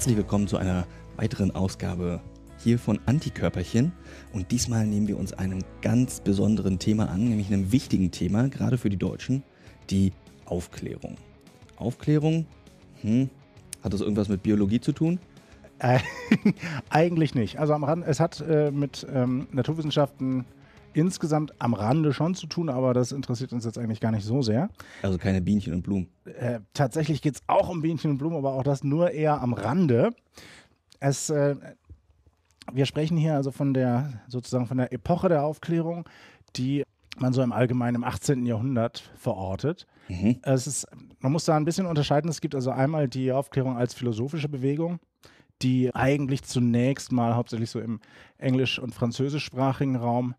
Herzlich willkommen zu einer weiteren Ausgabe hier von Antikörperchen. Und diesmal nehmen wir uns einem ganz besonderen Thema an, nämlich einem wichtigen Thema, gerade für die Deutschen, die Aufklärung. Aufklärung, hm, hat das irgendwas mit Biologie zu tun? Äh, eigentlich nicht. Also am Rand, es hat äh, mit ähm, Naturwissenschaften insgesamt am Rande schon zu tun, aber das interessiert uns jetzt eigentlich gar nicht so sehr. Also keine Bienchen und Blumen. Äh, tatsächlich geht es auch um Bienchen und Blumen, aber auch das nur eher am Rande. Es, äh, wir sprechen hier also von der sozusagen von der Epoche der Aufklärung, die man so im Allgemeinen im 18. Jahrhundert verortet. Mhm. Es ist, man muss da ein bisschen unterscheiden. Es gibt also einmal die Aufklärung als philosophische Bewegung, die eigentlich zunächst mal hauptsächlich so im englisch- und französischsprachigen Raum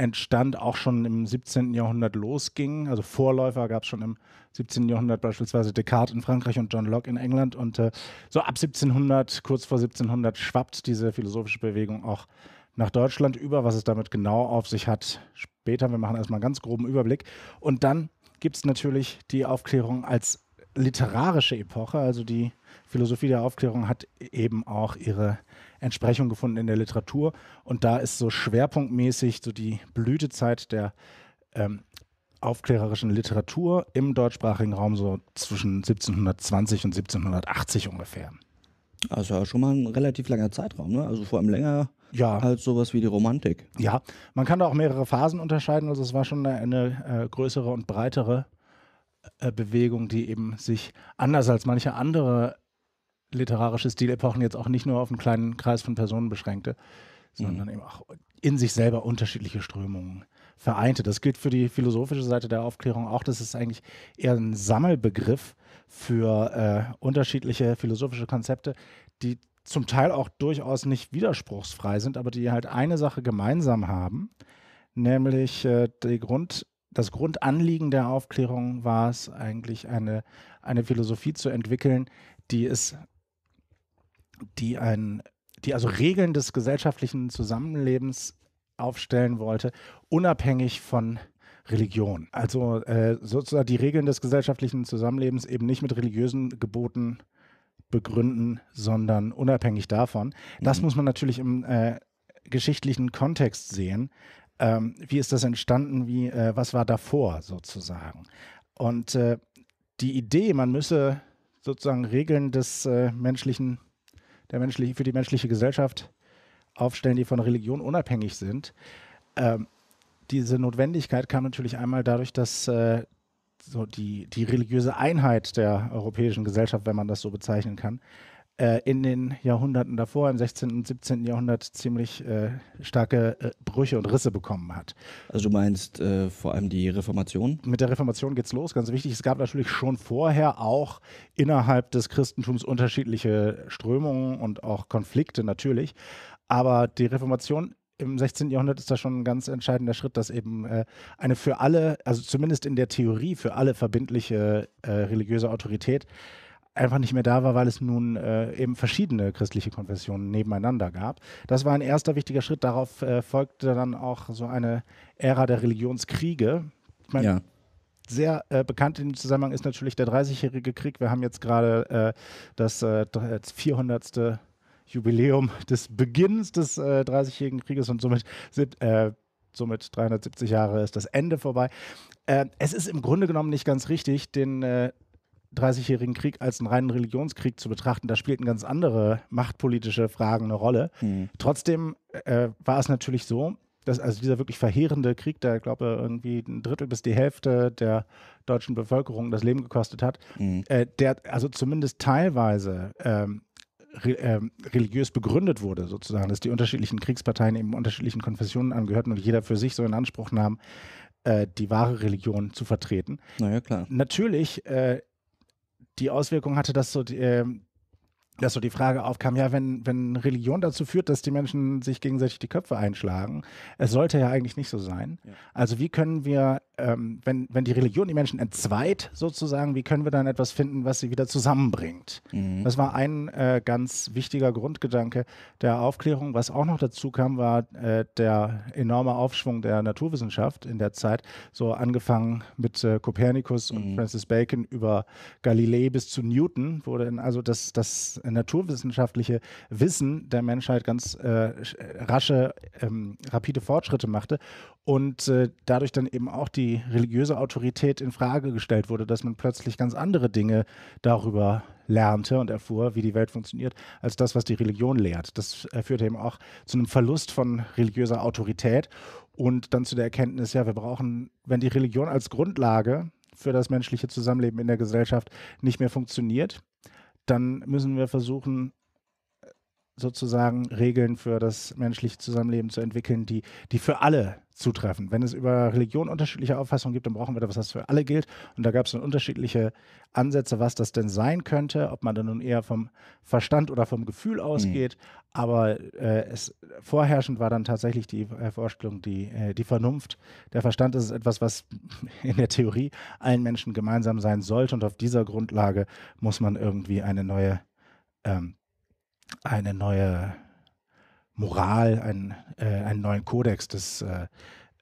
entstand, auch schon im 17. Jahrhundert losging. Also Vorläufer gab es schon im 17. Jahrhundert beispielsweise Descartes in Frankreich und John Locke in England. Und äh, so ab 1700, kurz vor 1700, schwappt diese philosophische Bewegung auch nach Deutschland über. Was es damit genau auf sich hat, später. Wir machen erstmal einen ganz groben Überblick. Und dann gibt es natürlich die Aufklärung als literarische Epoche. Also die Philosophie der Aufklärung hat eben auch ihre Entsprechung gefunden in der Literatur. Und da ist so schwerpunktmäßig so die Blütezeit der ähm, aufklärerischen Literatur im deutschsprachigen Raum so zwischen 1720 und 1780 ungefähr. Also ja schon mal ein relativ langer Zeitraum, ne? Also vor allem länger ja. als sowas wie die Romantik. Ja, man kann da auch mehrere Phasen unterscheiden. Also es war schon eine, eine äh, größere und breitere äh, Bewegung, die eben sich anders als manche andere literarische Stilepochen jetzt auch nicht nur auf einen kleinen Kreis von Personen beschränkte, sondern mhm. eben auch in sich selber unterschiedliche Strömungen vereinte. Das gilt für die philosophische Seite der Aufklärung auch. Das ist eigentlich eher ein Sammelbegriff für äh, unterschiedliche philosophische Konzepte, die zum Teil auch durchaus nicht widerspruchsfrei sind, aber die halt eine Sache gemeinsam haben, nämlich äh, die Grund, das Grundanliegen der Aufklärung war es eigentlich, eine, eine Philosophie zu entwickeln, die es die ein, die also Regeln des gesellschaftlichen Zusammenlebens aufstellen wollte, unabhängig von Religion. Also äh, sozusagen die Regeln des gesellschaftlichen Zusammenlebens eben nicht mit religiösen Geboten begründen, sondern unabhängig davon. Das mhm. muss man natürlich im äh, geschichtlichen Kontext sehen. Ähm, wie ist das entstanden? Wie, äh, was war davor sozusagen? Und äh, die Idee, man müsse sozusagen Regeln des äh, menschlichen der menschliche, für die menschliche Gesellschaft aufstellen, die von Religion unabhängig sind. Ähm, diese Notwendigkeit kam natürlich einmal dadurch, dass äh, so die, die religiöse Einheit der europäischen Gesellschaft, wenn man das so bezeichnen kann, äh, in den Jahrhunderten davor, im 16. und 17. Jahrhundert, ziemlich äh, starke äh, Brüche und Risse bekommen hat. Also du meinst äh, vor allem die Reformation? Mit der Reformation geht es los, ganz wichtig. Es gab natürlich schon vorher auch innerhalb des Christentums unterschiedliche Strömungen und auch Konflikte natürlich. Aber die Reformation im 16. Jahrhundert ist da schon ein ganz entscheidender Schritt, dass eben äh, eine für alle, also zumindest in der Theorie, für alle verbindliche äh, religiöse Autorität einfach nicht mehr da war, weil es nun äh, eben verschiedene christliche Konfessionen nebeneinander gab. Das war ein erster wichtiger Schritt. Darauf äh, folgte dann auch so eine Ära der Religionskriege. Ich meine, ja. sehr äh, bekannt in dem Zusammenhang ist natürlich der Dreißigjährige Krieg. Wir haben jetzt gerade äh, das 400. Äh, äh, Jubiläum des Beginns des Dreißigjährigen jährigen Krieges und somit sind somit 370 Jahre ist das Ende vorbei. Äh, es ist im Grunde genommen nicht ganz richtig, den äh, 30-jährigen Krieg als einen reinen Religionskrieg zu betrachten. Da spielten ganz andere machtpolitische Fragen eine Rolle. Mhm. Trotzdem äh, war es natürlich so, dass also dieser wirklich verheerende Krieg, der, glaube irgendwie ein Drittel bis die Hälfte der deutschen Bevölkerung das Leben gekostet hat, mhm. äh, der also zumindest teilweise ähm, Re äh, religiös begründet wurde, sozusagen, dass die unterschiedlichen Kriegsparteien eben unterschiedlichen Konfessionen angehörten und jeder für sich so in Anspruch nahm, äh, die wahre Religion zu vertreten. Na ja, klar. Natürlich äh, die Auswirkung hatte, dass so die, ähm, dass so die Frage aufkam, ja, wenn, wenn Religion dazu führt, dass die Menschen sich gegenseitig die Köpfe einschlagen, es sollte ja eigentlich nicht so sein. Ja. Also wie können wir, ähm, wenn, wenn die Religion die Menschen entzweit sozusagen, wie können wir dann etwas finden, was sie wieder zusammenbringt? Mhm. Das war ein äh, ganz wichtiger Grundgedanke der Aufklärung. Was auch noch dazu kam, war äh, der enorme Aufschwung der Naturwissenschaft in der Zeit, so angefangen mit äh, Kopernikus mhm. und Francis Bacon über Galilei bis zu Newton, wurde in, also das, das äh, äh, naturwissenschaftliche Wissen der Menschheit ganz äh, äh, rasche, ähm, rapide Fortschritte machte und äh, dadurch dann eben auch die religiöse Autorität in Frage gestellt wurde, dass man plötzlich ganz andere Dinge darüber lernte und erfuhr, wie die Welt funktioniert, als das, was die Religion lehrt. Das äh, führte eben auch zu einem Verlust von religiöser Autorität und dann zu der Erkenntnis, ja, wir brauchen, wenn die Religion als Grundlage für das menschliche Zusammenleben in der Gesellschaft nicht mehr funktioniert, dann müssen wir versuchen, sozusagen Regeln für das menschliche Zusammenleben zu entwickeln, die, die für alle zutreffen. Wenn es über Religion unterschiedliche Auffassungen gibt, dann brauchen wir da was, das für alle gilt. Und da gab es dann unterschiedliche Ansätze, was das denn sein könnte, ob man dann nun eher vom Verstand oder vom Gefühl mhm. ausgeht. Mhm. Aber äh, es, vorherrschend war dann tatsächlich die Vorstellung, die, äh, die Vernunft. Der Verstand ist etwas, was in der Theorie allen Menschen gemeinsam sein sollte. Und auf dieser Grundlage muss man irgendwie eine neue ähm, eine neue Moral, ein, äh, einen neuen Kodex des, äh,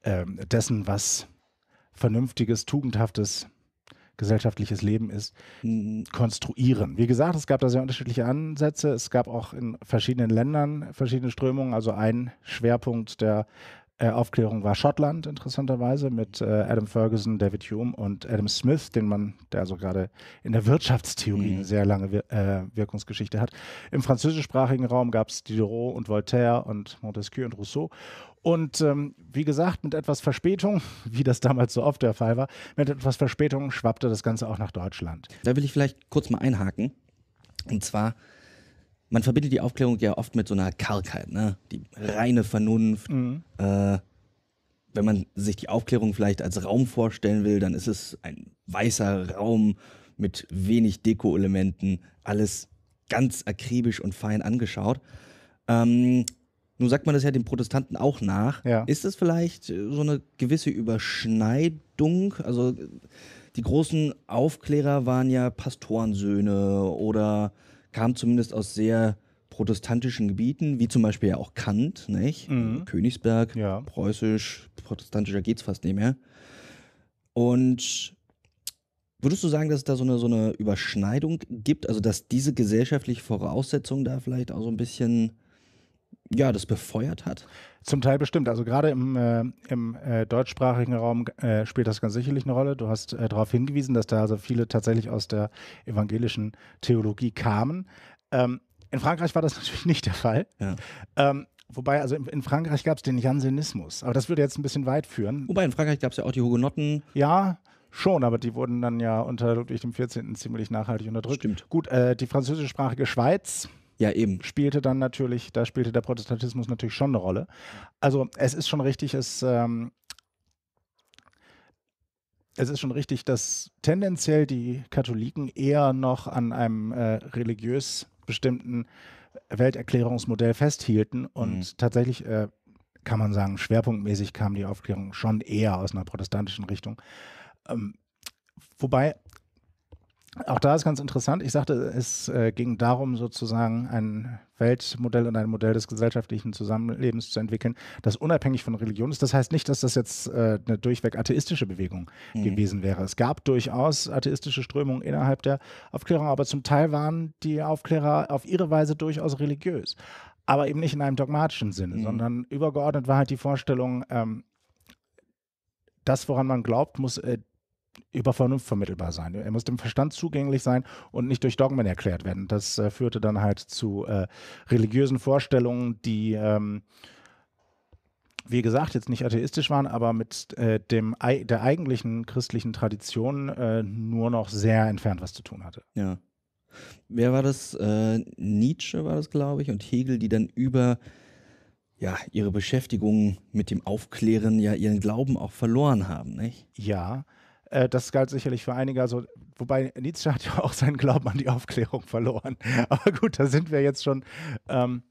ähm, dessen, was vernünftiges, tugendhaftes gesellschaftliches Leben ist, mhm. konstruieren. Wie gesagt, es gab da sehr unterschiedliche Ansätze. Es gab auch in verschiedenen Ländern verschiedene Strömungen. Also ein Schwerpunkt der äh, Aufklärung war Schottland interessanterweise mit äh, Adam Ferguson, David Hume und Adam Smith, den man, der also gerade in der Wirtschaftstheorie mhm. eine sehr lange wir äh, Wirkungsgeschichte hat. Im französischsprachigen Raum gab es Diderot und Voltaire und Montesquieu und Rousseau. Und ähm, wie gesagt, mit etwas Verspätung, wie das damals so oft der Fall war, mit etwas Verspätung schwappte das Ganze auch nach Deutschland. Da will ich vielleicht kurz mal einhaken. Und zwar man verbindet die Aufklärung ja oft mit so einer Kargheit, ne? Die reine Vernunft. Mhm. Äh, wenn man sich die Aufklärung vielleicht als Raum vorstellen will, dann ist es ein weißer Raum mit wenig Deko-Elementen, alles ganz akribisch und fein angeschaut. Ähm, nun sagt man das ja den Protestanten auch nach. Ja. Ist es vielleicht äh, so eine gewisse Überschneidung? Also die großen Aufklärer waren ja Pastorensöhne oder kam zumindest aus sehr protestantischen Gebieten, wie zum Beispiel ja auch Kant, nicht? Mhm. Also Königsberg, ja. preußisch, protestantischer geht es fast nicht mehr. Und würdest du sagen, dass es da so eine, so eine Überschneidung gibt? Also, dass diese gesellschaftliche Voraussetzung da vielleicht auch so ein bisschen ja, das befeuert hat? Zum Teil bestimmt. Also gerade im, äh, im äh, deutschsprachigen Raum äh, spielt das ganz sicherlich eine Rolle. Du hast äh, darauf hingewiesen, dass da also viele tatsächlich aus der evangelischen Theologie kamen. Ähm, in Frankreich war das natürlich nicht der Fall. Ja. Ähm, wobei, also in, in Frankreich gab es den Jansenismus. Aber das würde jetzt ein bisschen weit führen. Wobei, in Frankreich gab es ja auch die Hugenotten. Ja, Schon, aber die wurden dann ja unter Ludwig XIV. ziemlich nachhaltig unterdrückt. Stimmt. Gut, äh, die französischsprachige Schweiz ja, eben. Spielte dann natürlich, da spielte der Protestantismus natürlich schon eine Rolle. Also es ist schon richtig, es, ähm, es ist schon richtig, dass tendenziell die Katholiken eher noch an einem äh, religiös bestimmten Welterklärungsmodell festhielten und mhm. tatsächlich äh, kann man sagen, schwerpunktmäßig kam die Aufklärung schon eher aus einer protestantischen Richtung. Ähm, wobei auch da ist ganz interessant. Ich sagte, es äh, ging darum, sozusagen ein Weltmodell und ein Modell des gesellschaftlichen Zusammenlebens zu entwickeln, das unabhängig von Religion ist. Das heißt nicht, dass das jetzt äh, eine durchweg atheistische Bewegung mhm. gewesen wäre. Es gab durchaus atheistische Strömungen innerhalb der Aufklärung, aber zum Teil waren die Aufklärer auf ihre Weise durchaus religiös. Aber eben nicht in einem dogmatischen Sinne, mhm. sondern übergeordnet war halt die Vorstellung, ähm, das, woran man glaubt, muss äh, über Vernunft vermittelbar sein. Er muss dem Verstand zugänglich sein und nicht durch Dogmen erklärt werden. Das äh, führte dann halt zu äh, religiösen Vorstellungen, die, ähm, wie gesagt, jetzt nicht atheistisch waren, aber mit äh, dem, der eigentlichen christlichen Tradition äh, nur noch sehr entfernt was zu tun hatte. Ja. Wer war das? Äh, Nietzsche war das, glaube ich, und Hegel, die dann über ja, ihre Beschäftigung mit dem Aufklären ja ihren Glauben auch verloren haben, nicht? Ja, äh, das galt sicherlich für einige. Also, wobei Nietzsche hat ja auch seinen Glauben an die Aufklärung verloren. Aber gut, da sind wir jetzt schon. Ähm,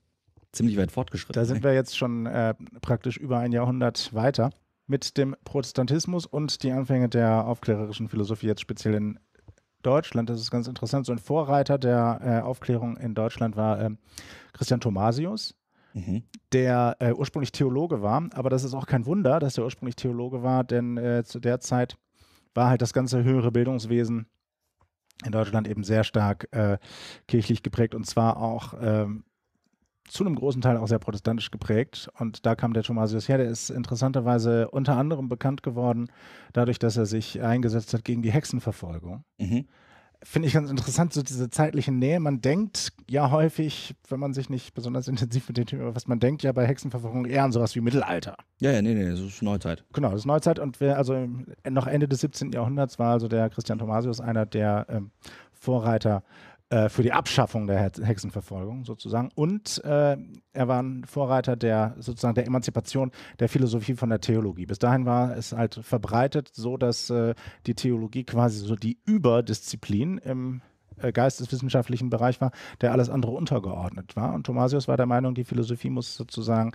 Ziemlich weit fortgeschritten. Da sind ne? wir jetzt schon äh, praktisch über ein Jahrhundert weiter mit dem Protestantismus und die Anfänge der aufklärerischen Philosophie, jetzt speziell in Deutschland. Das ist ganz interessant. So ein Vorreiter der äh, Aufklärung in Deutschland war ähm, Christian Thomasius, mhm. der äh, ursprünglich Theologe war. Aber das ist auch kein Wunder, dass er ursprünglich Theologe war, denn äh, zu der Zeit war halt das ganze höhere Bildungswesen in Deutschland eben sehr stark äh, kirchlich geprägt und zwar auch ähm, zu einem großen Teil auch sehr protestantisch geprägt. Und da kam der Thomasius her. Der ist interessanterweise unter anderem bekannt geworden dadurch, dass er sich eingesetzt hat gegen die Hexenverfolgung. Mhm finde ich ganz interessant, so diese zeitliche Nähe. Man denkt ja häufig, wenn man sich nicht besonders intensiv mit dem Thema, was man denkt ja bei Hexenverfolgung eher an sowas wie Mittelalter. Ja, ja, nee, nee, das ist Neuzeit. Genau, das ist Neuzeit und wir, also noch Ende des 17. Jahrhunderts war also der Christian Thomasius einer der ähm, Vorreiter äh, für die Abschaffung der Hexenverfolgung sozusagen. Und äh, er war ein Vorreiter der sozusagen der Emanzipation der Philosophie von der Theologie. Bis dahin war es halt verbreitet, so dass äh, die Theologie quasi so die Überdisziplin im äh, geisteswissenschaftlichen Bereich war, der alles andere untergeordnet war. Und Thomasius war der Meinung, die Philosophie muss sozusagen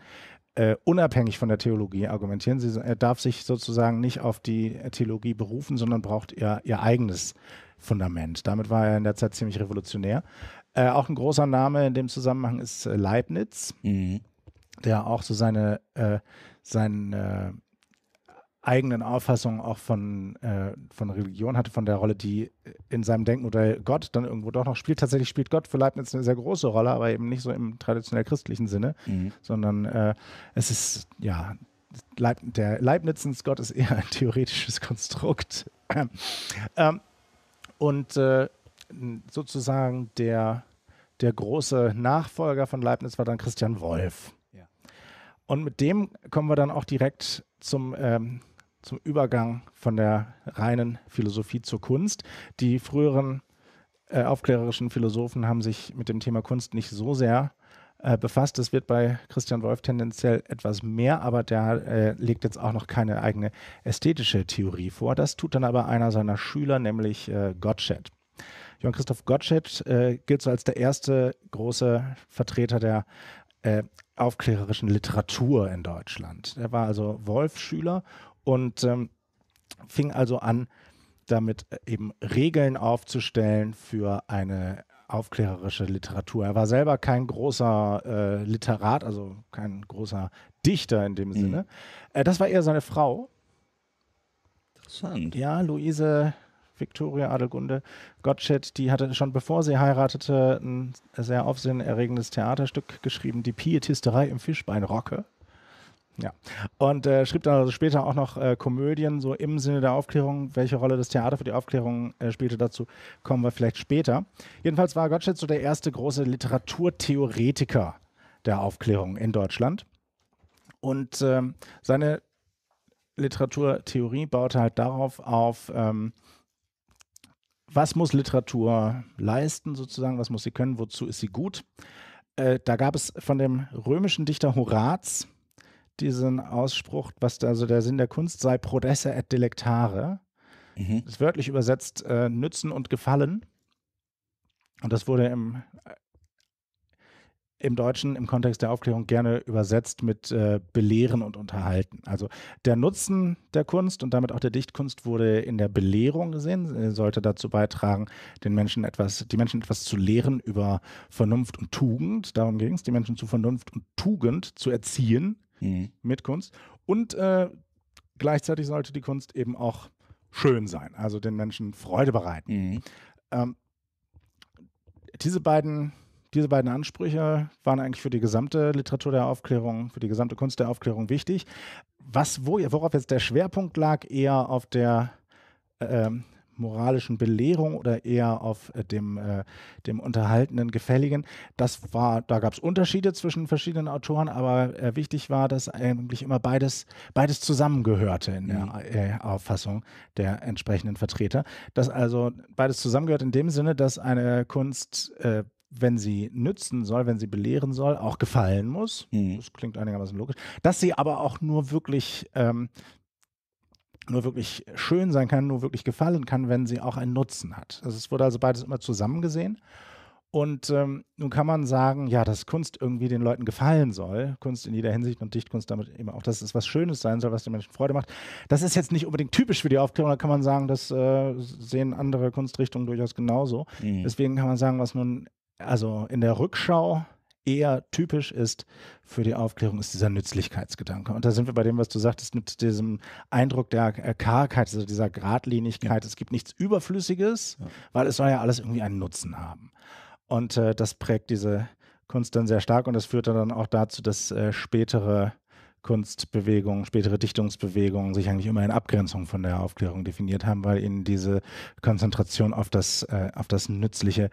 äh, unabhängig von der Theologie argumentieren. Sie, er darf sich sozusagen nicht auf die äh, Theologie berufen, sondern braucht ihr, ihr eigenes Fundament. Damit war er in der Zeit ziemlich revolutionär. Äh, auch ein großer Name in dem Zusammenhang ist äh, Leibniz, mhm. der auch so seine, äh, seinen eigenen Auffassung auch von, äh, von Religion hatte, von der Rolle, die in seinem Denkmodell Gott dann irgendwo doch noch spielt. Tatsächlich spielt Gott für Leibniz eine sehr große Rolle, aber eben nicht so im traditionell christlichen Sinne, mhm. sondern äh, es ist, ja, Leib, der Leibnizens Gott ist eher ein theoretisches Konstrukt. ähm, und äh, sozusagen der, der große Nachfolger von Leibniz war dann Christian Wolf. Ja. Und mit dem kommen wir dann auch direkt zum ähm, zum Übergang von der reinen Philosophie zur Kunst. Die früheren äh, aufklärerischen Philosophen haben sich mit dem Thema Kunst nicht so sehr äh, befasst. Das wird bei Christian Wolf tendenziell etwas mehr, aber der äh, legt jetzt auch noch keine eigene ästhetische Theorie vor. Das tut dann aber einer seiner Schüler, nämlich äh, Gottsched. Johann Christoph Gottsched äh, gilt so als der erste große Vertreter der äh, aufklärerischen Literatur in Deutschland. Er war also Wolf-Schüler und ähm, fing also an, damit äh, eben Regeln aufzustellen für eine aufklärerische Literatur. Er war selber kein großer äh, Literat, also kein großer Dichter in dem mhm. Sinne. Äh, das war eher seine Frau. Interessant. Ja, Luise Victoria Adelgunde Gottsched, die hatte schon bevor sie heiratete ein sehr aufsehenerregendes Theaterstück geschrieben, Die Pietisterei im Fischbeinrocke. Ja. Und äh, schrieb dann also später auch noch äh, Komödien, so im Sinne der Aufklärung. Welche Rolle das Theater für die Aufklärung äh, spielte, dazu kommen wir vielleicht später. Jedenfalls war Gottsched so der erste große Literaturtheoretiker der Aufklärung in Deutschland. Und ähm, seine Literaturtheorie baute halt darauf auf, ähm, was muss Literatur leisten sozusagen, was muss sie können, wozu ist sie gut. Äh, da gab es von dem römischen Dichter Horaz diesen Ausspruch, was da so der Sinn der Kunst sei, prodesse et delectare. Mhm. Das ist wörtlich übersetzt äh, nützen und gefallen. Und das wurde im, äh, im Deutschen im Kontext der Aufklärung gerne übersetzt mit äh, belehren und unterhalten. Also der Nutzen der Kunst und damit auch der Dichtkunst wurde in der Belehrung gesehen, er sollte dazu beitragen, den Menschen etwas, die Menschen etwas zu lehren über Vernunft und Tugend. Darum ging es, die Menschen zu Vernunft und Tugend zu erziehen mhm. mit Kunst. Und äh, gleichzeitig sollte die Kunst eben auch schön sein, also den Menschen Freude bereiten. Mhm. Ähm, diese beiden diese beiden Ansprüche waren eigentlich für die gesamte Literatur der Aufklärung, für die gesamte Kunst der Aufklärung wichtig. Was, wo, worauf jetzt der Schwerpunkt lag, eher auf der äh, ähm, moralischen Belehrung oder eher auf äh, dem, äh, dem unterhaltenden, gefälligen. Das war, da gab es Unterschiede zwischen verschiedenen Autoren, aber äh, wichtig war, dass eigentlich immer beides, beides zusammengehörte in der mhm. äh, Auffassung der entsprechenden Vertreter. Dass also beides zusammengehört in dem Sinne, dass eine Kunst äh, wenn sie nützen soll, wenn sie belehren soll, auch gefallen muss. Mhm. Das klingt einigermaßen logisch. Dass sie aber auch nur wirklich ähm, nur wirklich schön sein kann, nur wirklich gefallen kann, wenn sie auch einen Nutzen hat. Also es wurde also beides immer zusammengesehen. Und ähm, nun kann man sagen, ja, dass Kunst irgendwie den Leuten gefallen soll, Kunst in jeder Hinsicht und Dichtkunst damit eben auch, dass es was Schönes sein soll, was den Menschen Freude macht. Das ist jetzt nicht unbedingt typisch für die Aufklärung, da kann man sagen, das äh, sehen andere Kunstrichtungen durchaus genauso. Mhm. Deswegen kann man sagen, was nun, also in der Rückschau eher typisch ist für die Aufklärung, ist dieser Nützlichkeitsgedanke. Und da sind wir bei dem, was du sagtest, mit diesem Eindruck der Kargheit, also dieser Gradlinigkeit. Ja. Es gibt nichts Überflüssiges, ja. weil es soll ja alles irgendwie einen Nutzen haben. Und äh, das prägt diese Kunst dann sehr stark und das führt dann auch dazu, dass äh, spätere Kunstbewegung, spätere Dichtungsbewegung sich eigentlich immer in Abgrenzung von der Aufklärung definiert haben, weil ihnen diese Konzentration auf das, äh, auf das Nützliche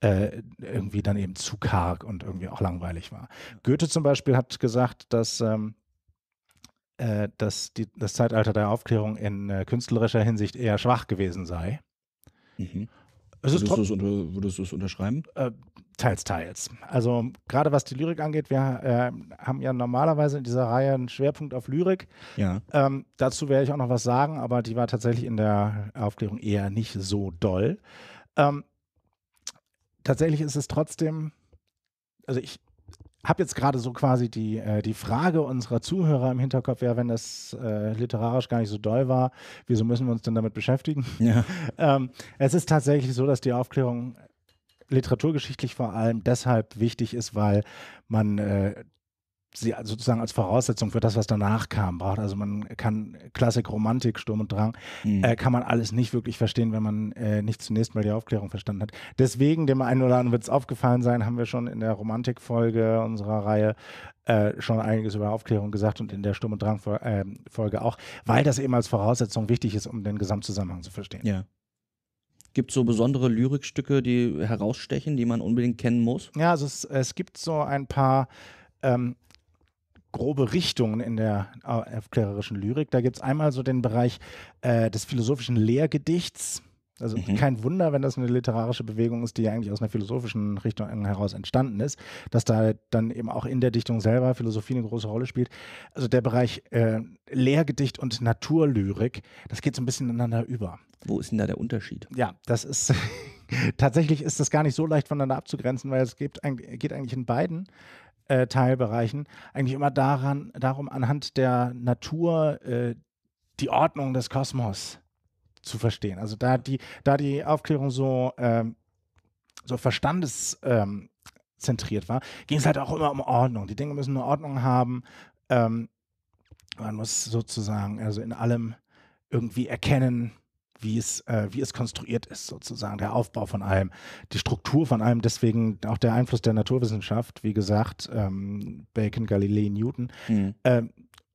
äh, irgendwie dann eben zu karg und irgendwie auch langweilig war. Goethe zum Beispiel hat gesagt, dass ähm, äh, dass die, das Zeitalter der Aufklärung in äh, künstlerischer Hinsicht eher schwach gewesen sei. Mhm. Es würdest, du es unter, würdest du es unterschreiben? Äh, Teils, teils. Also gerade was die Lyrik angeht, wir äh, haben ja normalerweise in dieser Reihe einen Schwerpunkt auf Lyrik. Ja. Ähm, dazu werde ich auch noch was sagen, aber die war tatsächlich in der Aufklärung eher nicht so doll. Ähm, tatsächlich ist es trotzdem, also ich habe jetzt gerade so quasi die, äh, die Frage unserer Zuhörer im Hinterkopf, ja, wenn das äh, literarisch gar nicht so doll war, wieso müssen wir uns denn damit beschäftigen? Ja. ähm, es ist tatsächlich so, dass die Aufklärung literaturgeschichtlich vor allem deshalb wichtig ist, weil man äh, sie sozusagen als Voraussetzung für das, was danach kam, braucht. Also man kann Klassik, Romantik, Sturm und Drang, mhm. äh, kann man alles nicht wirklich verstehen, wenn man äh, nicht zunächst mal die Aufklärung verstanden hat. Deswegen, dem einen oder anderen wird es aufgefallen sein, haben wir schon in der Romantik-Folge unserer Reihe äh, schon einiges über Aufklärung gesagt und in der Sturm und Drang-Folge ähm, auch, weil das eben als Voraussetzung wichtig ist, um den Gesamtzusammenhang zu verstehen. Ja. Gibt es so besondere Lyrikstücke, die herausstechen, die man unbedingt kennen muss? Ja, also es, es gibt so ein paar ähm, grobe Richtungen in der aufklärerischen äh, Lyrik. Da gibt es einmal so den Bereich äh, des philosophischen Lehrgedichts also mhm. kein Wunder, wenn das eine literarische Bewegung ist, die eigentlich aus einer philosophischen Richtung heraus entstanden ist, dass da dann eben auch in der Dichtung selber Philosophie eine große Rolle spielt. Also der Bereich äh, Lehrgedicht und Naturlyrik, das geht so ein bisschen ineinander über. Wo ist denn da der Unterschied? Ja, das ist tatsächlich ist das gar nicht so leicht voneinander abzugrenzen, weil es gibt, geht eigentlich in beiden äh, Teilbereichen eigentlich immer daran, darum anhand der Natur äh, die Ordnung des Kosmos zu verstehen. Also da die, da die Aufklärung so, ähm, so verstandeszentriert ähm, war, ging es halt auch immer um Ordnung. Die Dinge müssen eine Ordnung haben. Ähm, man muss sozusagen also in allem irgendwie erkennen, wie es, äh, wie es konstruiert ist, sozusagen, der Aufbau von allem, die Struktur von allem, deswegen auch der Einfluss der Naturwissenschaft, wie gesagt, ähm, Bacon, Galilei, Newton. Mhm. Ähm,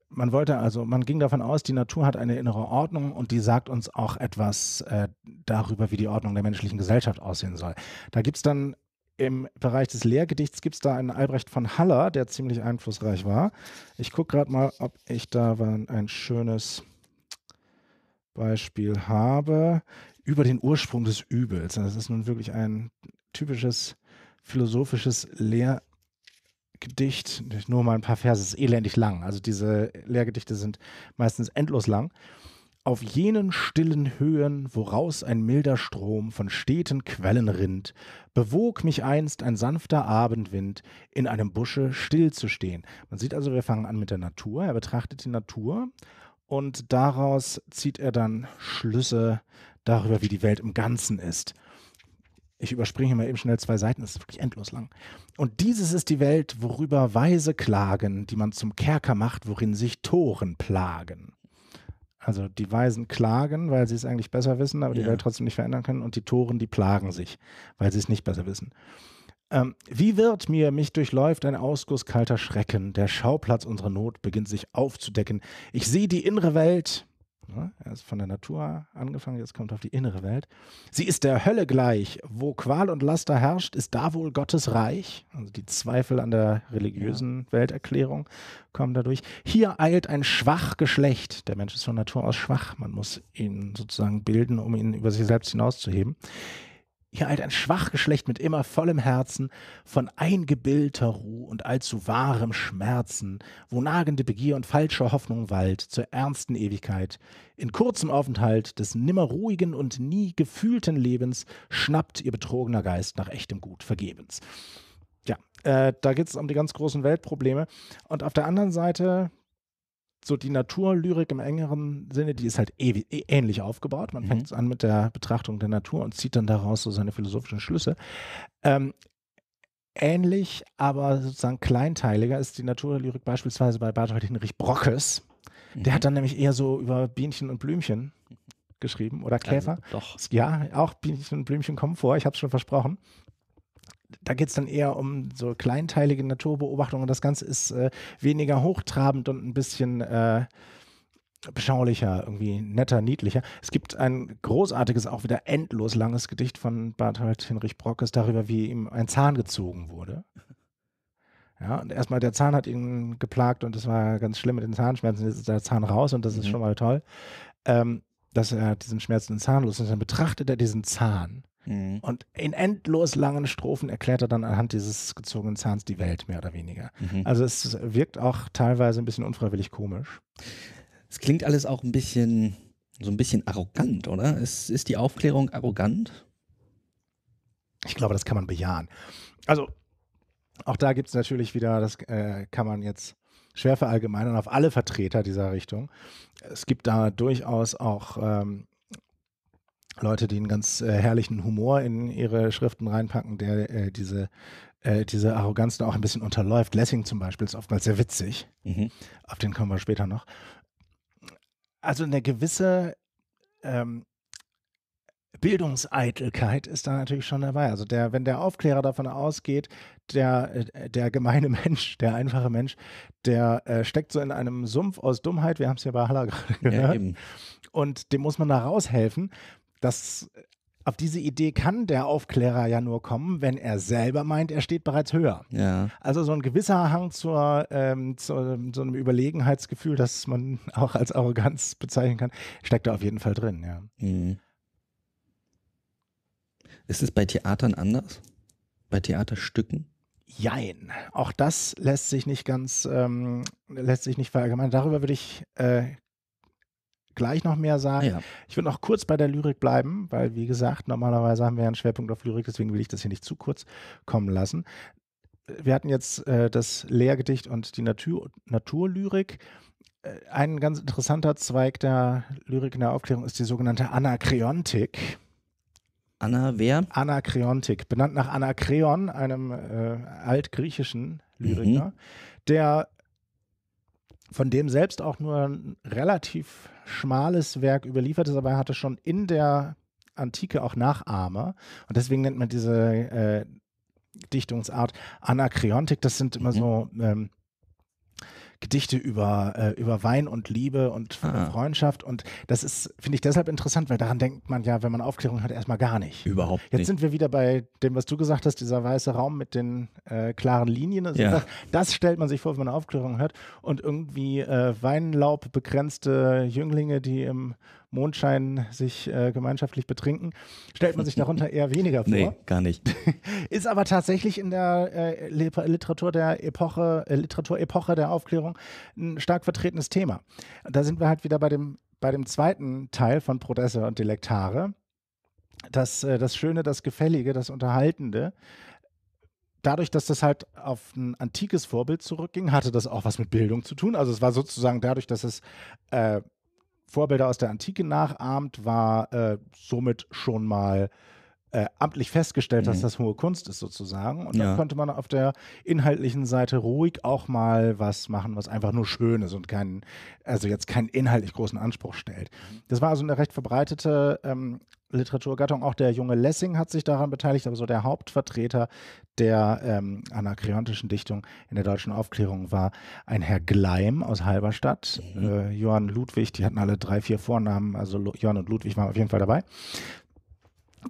man wollte also, man ging davon aus, die Natur hat eine innere Ordnung und die sagt uns auch etwas äh, darüber, wie die Ordnung der menschlichen Gesellschaft aussehen soll. Da gibt es dann im Bereich des Lehrgedichts gibt es da einen Albrecht von Haller, der ziemlich einflussreich war. Ich gucke gerade mal, ob ich da ein schönes Beispiel habe über den Ursprung des Übels. Das ist nun wirklich ein typisches philosophisches Lehrgedicht. Gedicht, nur mal ein paar Verse, ist elendig lang. Also diese Lehrgedichte sind meistens endlos lang. Auf jenen stillen Höhen, woraus ein milder Strom von steten Quellen rinnt, bewog mich einst ein sanfter Abendwind, in einem Busche stillzustehen. Man sieht also, wir fangen an mit der Natur. Er betrachtet die Natur und daraus zieht er dann Schlüsse darüber, wie die Welt im Ganzen ist. Ich überspringe mal eben schnell zwei Seiten, das ist wirklich endlos lang. Und dieses ist die Welt, worüber Weise klagen, die man zum Kerker macht, worin sich Toren plagen. Also die Weisen klagen, weil sie es eigentlich besser wissen, aber ja. die Welt trotzdem nicht verändern können. Und die Toren, die plagen sich, weil sie es nicht besser wissen. Ähm, wie wird mir, mich durchläuft ein Ausguss kalter Schrecken. Der Schauplatz unserer Not beginnt sich aufzudecken. Ich sehe die innere Welt, Ne? Er ist von der Natur angefangen, jetzt kommt auf die innere Welt. Sie ist der Hölle gleich. Wo Qual und Laster herrscht, ist da wohl Gottes Reich. Also die Zweifel an der religiösen ja. Welterklärung kommen dadurch. Hier eilt ein schwach Geschlecht. Der Mensch ist von Natur aus schwach. Man muss ihn sozusagen bilden, um ihn über sich selbst hinauszuheben. Ihr eilt ein Schwachgeschlecht mit immer vollem Herzen, von eingebildeter Ruh und allzu wahrem Schmerzen, wo nagende Begier und falsche Hoffnung wallt, zur ernsten Ewigkeit. In kurzem Aufenthalt des nimmer ruhigen und nie gefühlten Lebens schnappt ihr betrogener Geist nach echtem Gut vergebens. Ja, äh, da geht es um die ganz großen Weltprobleme. Und auf der anderen Seite so die Naturlyrik im engeren Sinne, die ist halt ewig, e-, ähnlich aufgebaut. Man mhm. fängt an mit der Betrachtung der Natur und zieht dann daraus so seine philosophischen Schlüsse. Ähm, ähnlich, aber sozusagen kleinteiliger ist die Naturlyrik beispielsweise bei Bertolt Hinrich Brockes. Mhm. Der hat dann nämlich eher so über Bienchen und Blümchen geschrieben oder Käfer. Also, doch. Ja, auch Bienchen und Blümchen kommen vor, ich habe es schon versprochen da geht es dann eher um so kleinteilige Naturbeobachtungen und das Ganze ist äh, weniger hochtrabend und ein bisschen äh, beschaulicher, irgendwie netter, niedlicher. Es gibt ein großartiges, auch wieder endlos langes Gedicht von Barthold Hinrich Brockes darüber, wie ihm ein Zahn gezogen wurde. Ja, und erstmal der Zahn hat ihn geplagt und es war ganz schlimm mit den Zahnschmerzen. Jetzt ist der Zahn raus und das ist mhm. schon mal toll, ähm, dass er diesen Schmerzen den Zahn los ist. Dann betrachtet er diesen Zahn Mhm. Und in endlos langen Strophen erklärt er dann anhand dieses gezogenen Zahns die Welt, mehr oder weniger. Mhm. Also es wirkt auch teilweise ein bisschen unfreiwillig komisch. Es klingt alles auch ein bisschen, so ein bisschen arrogant, oder? Ist, ist die Aufklärung arrogant? Ich glaube, das kann man bejahen. Also auch da gibt es natürlich wieder, das äh, kann man jetzt schwer verallgemeinern auf alle Vertreter dieser Richtung. Es gibt da durchaus auch ähm, Leute, die einen ganz äh, herrlichen Humor in ihre Schriften reinpacken, der äh, diese, äh, diese Arroganz da auch ein bisschen unterläuft. Lessing zum Beispiel ist oftmals sehr witzig. Mhm. Auf den kommen wir später noch. Also eine gewisse ähm, Bildungseitelkeit ist da natürlich schon dabei. Also der, wenn der Aufklärer davon ausgeht, der, äh, der gemeine Mensch, der einfache Mensch, der äh, steckt so in einem Sumpf aus Dummheit, wir haben es ja bei Haller gerade gehört, ja, und dem muss man da raushelfen, das äh, auf diese Idee kann der Aufklärer ja nur kommen, wenn er selber meint, er steht bereits höher. Ja. Also so ein gewisser Hang zur, ähm, zu ähm, so einem Überlegenheitsgefühl, das man auch als Arroganz bezeichnen kann, steckt da auf jeden Fall drin, ja. Mhm. Ist es bei Theatern anders? Bei Theaterstücken? Jein. Auch das lässt sich nicht ganz, ähm, lässt sich nicht verallgemeinern. Darüber würde ich äh, gleich noch mehr sagen. Ja. Ich würde noch kurz bei der Lyrik bleiben, weil, wie gesagt, normalerweise haben wir einen Schwerpunkt auf Lyrik, deswegen will ich das hier nicht zu kurz kommen lassen. Wir hatten jetzt äh, das Lehrgedicht und die Natur Naturlyrik. Äh, ein ganz interessanter Zweig der Lyrik in der Aufklärung ist die sogenannte Anakreontik. Anna wer? Anakreontik, benannt nach Anakreon, einem äh, altgriechischen Lyriker, mhm. der von dem selbst auch nur ein relativ schmales Werk überliefert ist, aber er hatte schon in der Antike auch Nachahmer. Und deswegen nennt man diese äh, Dichtungsart Anakreontik. Das sind immer mhm. so ähm, Gedichte über, äh, über Wein und Liebe und ah. Freundschaft. Und das ist, finde ich deshalb interessant, weil daran denkt man ja, wenn man Aufklärung hat, erstmal gar nicht. Überhaupt nicht. Jetzt sind wir wieder bei dem, was du gesagt hast, dieser weiße Raum mit den äh, klaren Linien. Also ja. das, das, stellt man sich vor, wenn man Aufklärung hört. Und irgendwie äh, Weinlaub begrenzte Jünglinge, die im Mondschein sich äh, gemeinschaftlich betrinken, stellt man sich darunter eher weniger vor. Nee, gar nicht. Ist aber tatsächlich in der äh, Literatur der Epoche, äh, Literaturepoche der Aufklärung ein stark vertretenes Thema. Da sind wir halt wieder bei dem, bei dem zweiten Teil von Prodesse und Delektare. Das, äh, das Schöne, das Gefällige, das Unterhaltende, dadurch, dass das halt auf ein antikes Vorbild zurückging, hatte das auch was mit Bildung zu tun. Also es war sozusagen dadurch, dass es äh, Vorbilder aus der Antike nachahmt, war äh, somit schon mal äh, amtlich festgestellt, mhm. dass das hohe Kunst ist sozusagen. Und ja. dann konnte man auf der inhaltlichen Seite ruhig auch mal was machen, was einfach nur schön ist und keinen, also jetzt keinen inhaltlich großen Anspruch stellt. Mhm. Das war also eine recht verbreitete ähm, Literaturgattung. Auch der junge Lessing hat sich daran beteiligt, aber so der Hauptvertreter der ähm, anakreontischen Dichtung in der deutschen Aufklärung war ein Herr Gleim aus Halberstadt. Mhm. Äh, Johann Ludwig, die hatten alle drei, vier Vornamen, also Johann und Ludwig waren auf jeden Fall dabei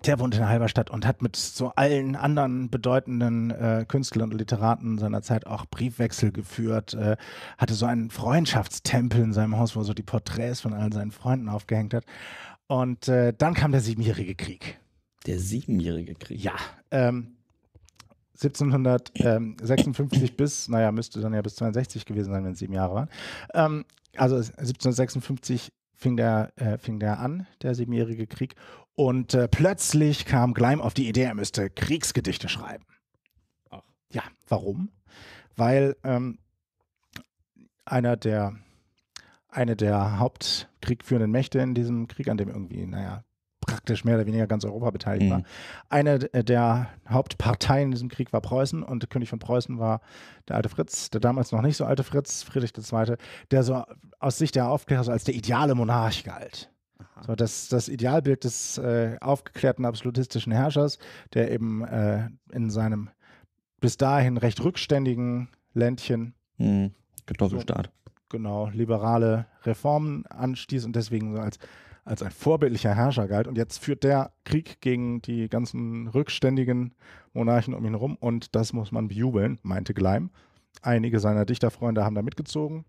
der wohnt in Halberstadt und hat mit so allen anderen bedeutenden äh, Künstlern und Literaten seiner Zeit auch Briefwechsel geführt, äh, hatte so einen Freundschaftstempel in seinem Haus, wo er so die Porträts von all seinen Freunden aufgehängt hat. Und äh, dann kam der Siebenjährige Krieg. Der Siebenjährige Krieg? Ja. Ähm, 1756 bis, naja, müsste dann ja bis 62 gewesen sein, wenn es sieben Jahre waren. Ähm, also 1756 fing der, äh, fing der an, der Siebenjährige Krieg. Und äh, plötzlich kam Gleim auf die Idee, er müsste Kriegsgedichte schreiben. Ach. Ja, warum? Weil ähm, einer der, eine der hauptkriegführenden Mächte in diesem Krieg, an dem irgendwie, naja, praktisch mehr oder weniger ganz Europa beteiligt mhm. war. Eine äh, der Hauptparteien in diesem Krieg war Preußen und der König von Preußen war der alte Fritz, der damals noch nicht so alte Fritz, Friedrich II., der so aus Sicht der Aufklärer so als der ideale Monarch galt. So, das, das Idealbild des äh, aufgeklärten absolutistischen Herrschers, der eben äh, in seinem bis dahin recht rückständigen Ländchen. Mhm. Kartoffelstaat. genau, liberale Reformen anstieß und deswegen so als, als ein vorbildlicher Herrscher galt. Und jetzt führt der Krieg gegen die ganzen rückständigen Monarchen um ihn herum und das muss man bejubeln, meinte Gleim. Einige seiner Dichterfreunde haben da mitgezogen,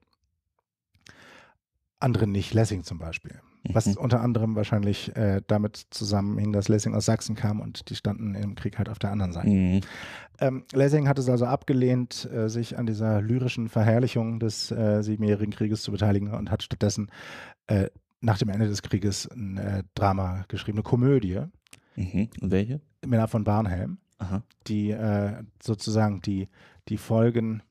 andere nicht, Lessing zum Beispiel. Was mhm. unter anderem wahrscheinlich äh, damit zusammenhing, dass Lessing aus Sachsen kam und die standen im Krieg halt auf der anderen Seite. Mhm. Ähm, Lessing hat es also abgelehnt, äh, sich an dieser lyrischen Verherrlichung des äh, Siebenjährigen Krieges zu beteiligen und hat stattdessen äh, nach dem Ende des Krieges ein äh, Drama geschrieben, eine Komödie. Mhm. Welche? Männer von Barnhelm, Aha. die äh, sozusagen die, die Folgen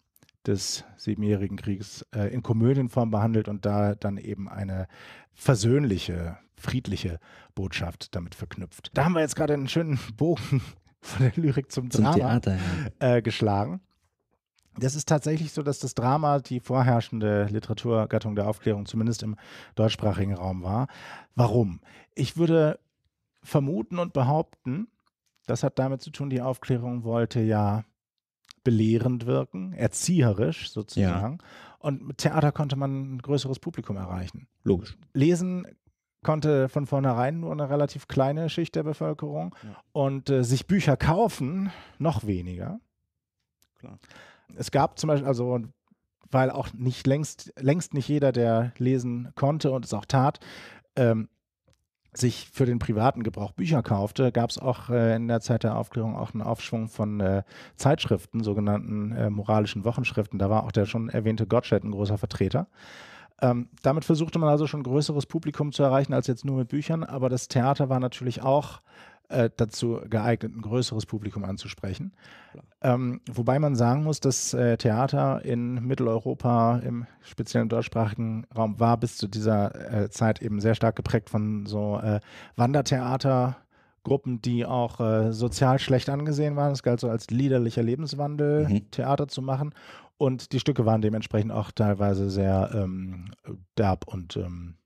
des Siebenjährigen Kriegs äh, in Komödienform behandelt und da dann eben eine versöhnliche, friedliche Botschaft damit verknüpft. Da haben wir jetzt gerade einen schönen Bogen von der Lyrik zum, zum Drama Theater, ja. äh, geschlagen. Das ist tatsächlich so, dass das Drama die vorherrschende Literaturgattung der Aufklärung, zumindest im deutschsprachigen Raum war. Warum? Ich würde vermuten und behaupten, das hat damit zu tun, die Aufklärung wollte ja belehrend wirken, erzieherisch sozusagen. Ja. Und mit Theater konnte man ein größeres Publikum erreichen. Logisch. Lesen konnte von vornherein nur eine relativ kleine Schicht der Bevölkerung ja. und äh, sich Bücher kaufen noch weniger. Klar. Es gab zum Beispiel, also weil auch nicht längst, längst nicht jeder, der lesen konnte und es auch tat, ähm, sich für den privaten Gebrauch Bücher kaufte, gab es auch äh, in der Zeit der Aufklärung auch einen Aufschwung von äh, Zeitschriften, sogenannten äh, moralischen Wochenschriften. Da war auch der schon erwähnte Gottsched ein großer Vertreter. Ähm, damit versuchte man also schon größeres Publikum zu erreichen als jetzt nur mit Büchern, aber das Theater war natürlich auch äh, dazu geeignet, ein größeres Publikum anzusprechen. Ähm, wobei man sagen muss, dass äh, Theater in Mitteleuropa, im speziellen deutschsprachigen Raum, war bis zu dieser äh, Zeit eben sehr stark geprägt von so äh, Wandertheater. Gruppen, die auch äh, sozial schlecht angesehen waren. Es galt so als liederlicher Lebenswandel, mhm. Theater zu machen. Und die Stücke waren dementsprechend auch teilweise sehr ähm, derb und ähm,